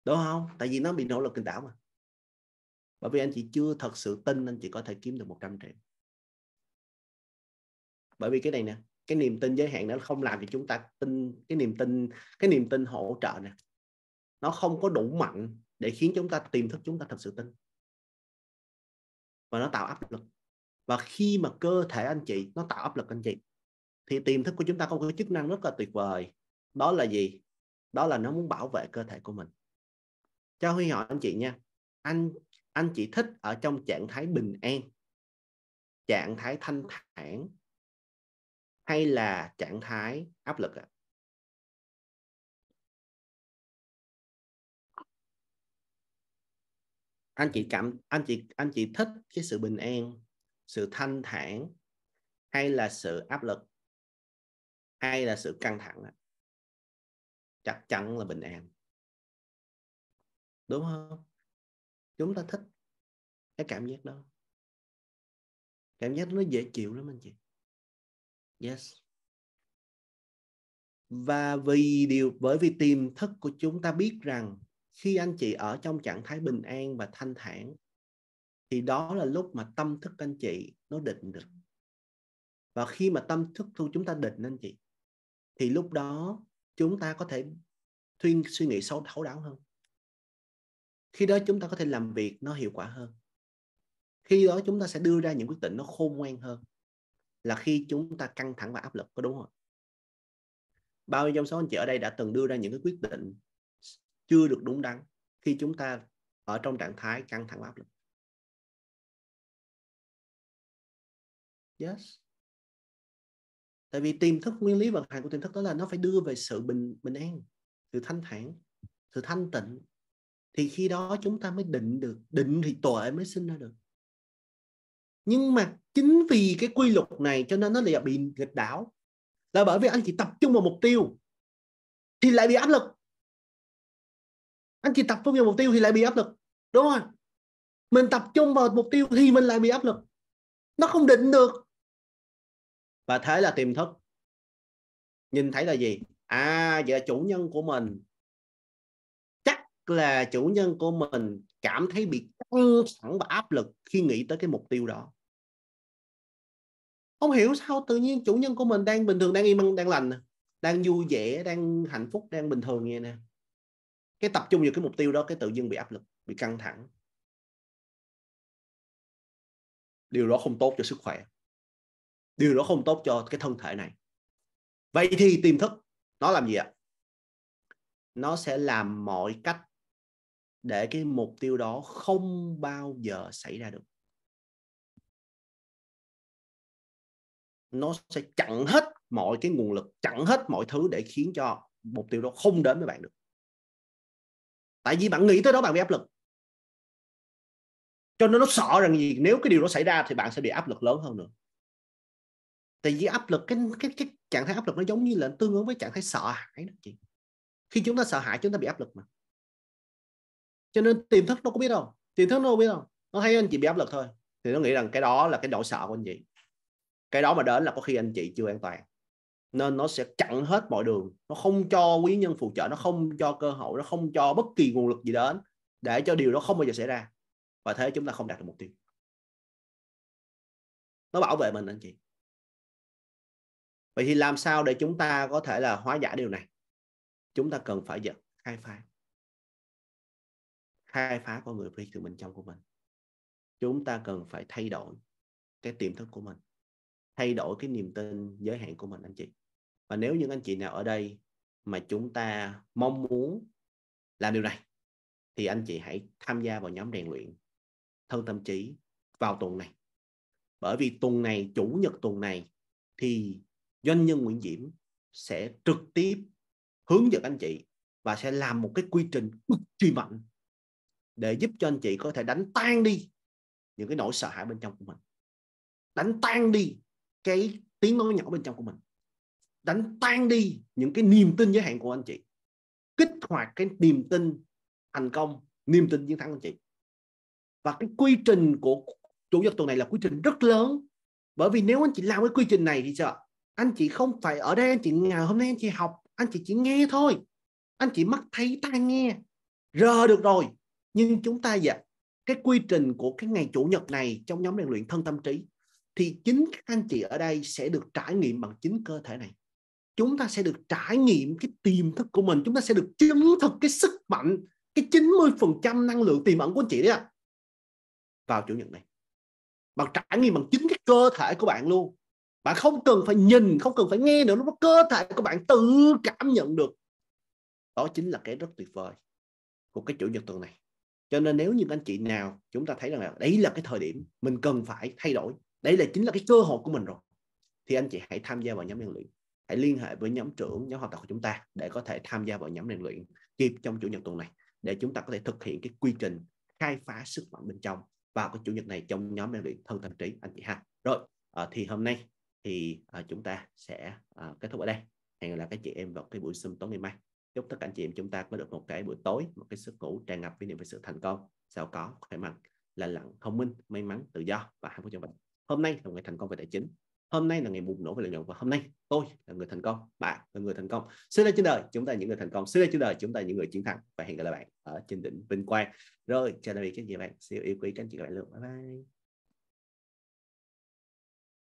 đúng không tại vì nó bị nỗ lực kinh tảo mà bởi vì anh chị chưa thật sự tin anh chị có thể kiếm được 100 triệu bởi vì cái này nè cái niềm tin giới hạn nó không làm cho chúng ta tin cái niềm tin cái niềm tin hỗ trợ nè nó không có đủ mạnh để khiến chúng ta tìm thức chúng ta thật sự tin và nó tạo áp lực và khi mà cơ thể anh chị nó tạo áp lực anh chị thì tiềm thức của chúng ta có một cái chức năng rất là tuyệt vời đó là gì đó là nó muốn bảo vệ cơ thể của mình cho huy hỏi anh chị nha anh anh chị thích ở trong trạng thái bình an trạng thái thanh thản hay là trạng thái áp lực ạ? À? Anh chị cảm anh chị anh chị thích cái sự bình an, sự thanh thản hay là sự áp lực hay là sự căng thẳng chắc chắn là bình an đúng không chúng ta thích cái cảm giác đó cảm giác nó dễ chịu lắm anh chị yes và vì điều bởi vì tiềm thức của chúng ta biết rằng khi anh chị ở trong trạng thái bình an và thanh thản thì đó là lúc mà tâm thức anh chị nó định được và khi mà tâm thức của chúng ta định anh chị thì lúc đó chúng ta có thể thuyên suy nghĩ sâu thấu đáo hơn khi đó chúng ta có thể làm việc nó hiệu quả hơn khi đó chúng ta sẽ đưa ra những quyết định nó khôn ngoan hơn là khi chúng ta căng thẳng và áp lực có đúng không bao nhiêu trong số anh chị ở đây đã từng đưa ra những cái quyết định chưa được đúng đắn khi chúng ta ở trong trạng thái căng thẳng và áp lực yes tại vì tiềm thức nguyên lý vận hành của tiềm thức đó là nó phải đưa về sự bình bình an sự thanh thản sự thanh tịnh thì khi đó chúng ta mới định được định thì tuệ mới sinh ra được nhưng mà chính vì cái quy luật này cho nên nó lại bị nghịch đảo là bởi vì anh chỉ tập trung vào mục tiêu thì lại bị áp lực anh chỉ tập trung vào mục tiêu thì lại bị áp lực đúng không mình tập trung vào mục tiêu thì mình lại bị áp lực nó không định được và thế là tiềm thức nhìn thấy là gì à vậy chủ nhân của mình chắc là chủ nhân của mình cảm thấy bị căng thẳng và áp lực khi nghĩ tới cái mục tiêu đó không hiểu sao tự nhiên chủ nhân của mình đang bình thường đang yên ăn đang lành à? đang vui vẻ đang hạnh phúc đang bình thường như nè cái tập trung vào cái mục tiêu đó cái tự nhiên bị áp lực bị căng thẳng điều đó không tốt cho sức khỏe điều đó không tốt cho cái thân thể này vậy thì tiềm thức nó làm gì ạ nó sẽ làm mọi cách để cái mục tiêu đó không bao giờ xảy ra được nó sẽ chặn hết mọi cái nguồn lực chặn hết mọi thứ để khiến cho mục tiêu đó không đến với bạn được tại vì bạn nghĩ tới đó bạn bị áp lực cho nên nó sợ rằng gì nếu cái điều đó xảy ra thì bạn sẽ bị áp lực lớn hơn nữa tại vì áp lực cái cái cái trạng thái áp lực nó giống như là tương ứng với trạng thái sợ hãi đó chị khi chúng ta sợ hãi chúng ta bị áp lực mà cho nên tiềm thức nó có biết đâu tiềm thức nó không biết đâu nó thấy anh chị bị áp lực thôi thì nó nghĩ rằng cái đó là cái độ sợ của anh chị cái đó mà đến là có khi anh chị chưa an toàn nên nó sẽ chặn hết mọi đường nó không cho quý nhân phù trợ nó không cho cơ hội nó không cho bất kỳ nguồn lực gì đến để cho điều đó không bao giờ xảy ra và thế chúng ta không đạt được mục tiêu nó bảo vệ mình anh chị vậy thì làm sao để chúng ta có thể là hóa giải điều này chúng ta cần phải giật khai phá khai phá con người phi từ bên trong của mình chúng ta cần phải thay đổi cái tiềm thức của mình thay đổi cái niềm tin giới hạn của mình anh chị và nếu những anh chị nào ở đây mà chúng ta mong muốn làm điều này thì anh chị hãy tham gia vào nhóm rèn luyện thân tâm trí vào tuần này bởi vì tuần này chủ nhật tuần này thì doanh nhân Nguyễn Diễm sẽ trực tiếp hướng dẫn anh chị và sẽ làm một cái quy trình cực kỳ mạnh để giúp cho anh chị có thể đánh tan đi những cái nỗi sợ hãi bên trong của mình đánh tan đi cái tiếng nói nhỏ bên trong của mình đánh tan đi những cái niềm tin giới hạn của anh chị kích hoạt cái niềm tin thành công niềm tin chiến thắng anh chị và cái quy trình của chủ nhật tuần này là quy trình rất lớn bởi vì nếu anh chị làm cái quy trình này thì sao anh chị không phải ở đây anh chị ngày hôm nay anh chị học anh chị chỉ nghe thôi anh chị mắt thấy tai nghe rờ được rồi nhưng chúng ta dạ cái quy trình của cái ngày chủ nhật này trong nhóm rèn luyện thân tâm trí thì chính các anh chị ở đây sẽ được trải nghiệm bằng chính cơ thể này chúng ta sẽ được trải nghiệm cái tiềm thức của mình chúng ta sẽ được chứng thực cái sức mạnh cái 90% năng lượng tiềm ẩn của anh chị đấy à. vào chủ nhật này bạn trải nghiệm bằng chính cái cơ thể của bạn luôn bạn không cần phải nhìn không cần phải nghe nữa nó cơ thể của bạn tự cảm nhận được đó chính là cái rất tuyệt vời của cái chủ nhật tuần này cho nên nếu như anh chị nào chúng ta thấy rằng là đấy là cái thời điểm mình cần phải thay đổi đấy là chính là cái cơ hội của mình rồi thì anh chị hãy tham gia vào nhóm rèn luyện hãy liên hệ với nhóm trưởng nhóm học tập của chúng ta để có thể tham gia vào nhóm rèn luyện kịp trong chủ nhật tuần này để chúng ta có thể thực hiện cái quy trình khai phá sức mạnh bên trong vào cái chủ nhật này trong nhóm rèn luyện thân tâm trí anh chị ha rồi à, thì hôm nay thì à, chúng ta sẽ à, kết thúc ở đây hẹn là các chị em vào cái buổi sum tối ngày mai chúc tất cả anh chị em chúng ta có được một cái buổi tối một cái sức ngủ tràn ngập với niềm về sự thành công giàu có khỏe mạnh lành lặn thông minh may mắn tự do và hạnh phúc cho mình hôm nay là ngày thành công về tài chính hôm nay là ngày bùng nổ về lợi nhuận và hôm nay tôi là người thành công bạn là người thành công sinh ra trên đời chúng ta những người thành công sinh ra trên đời chúng ta những người chiến thắng và hẹn gặp lại bạn ở trên đỉnh vinh quang rồi chào tạm biệt các chị bạn siêu yêu quý các chị các bạn luôn bye bye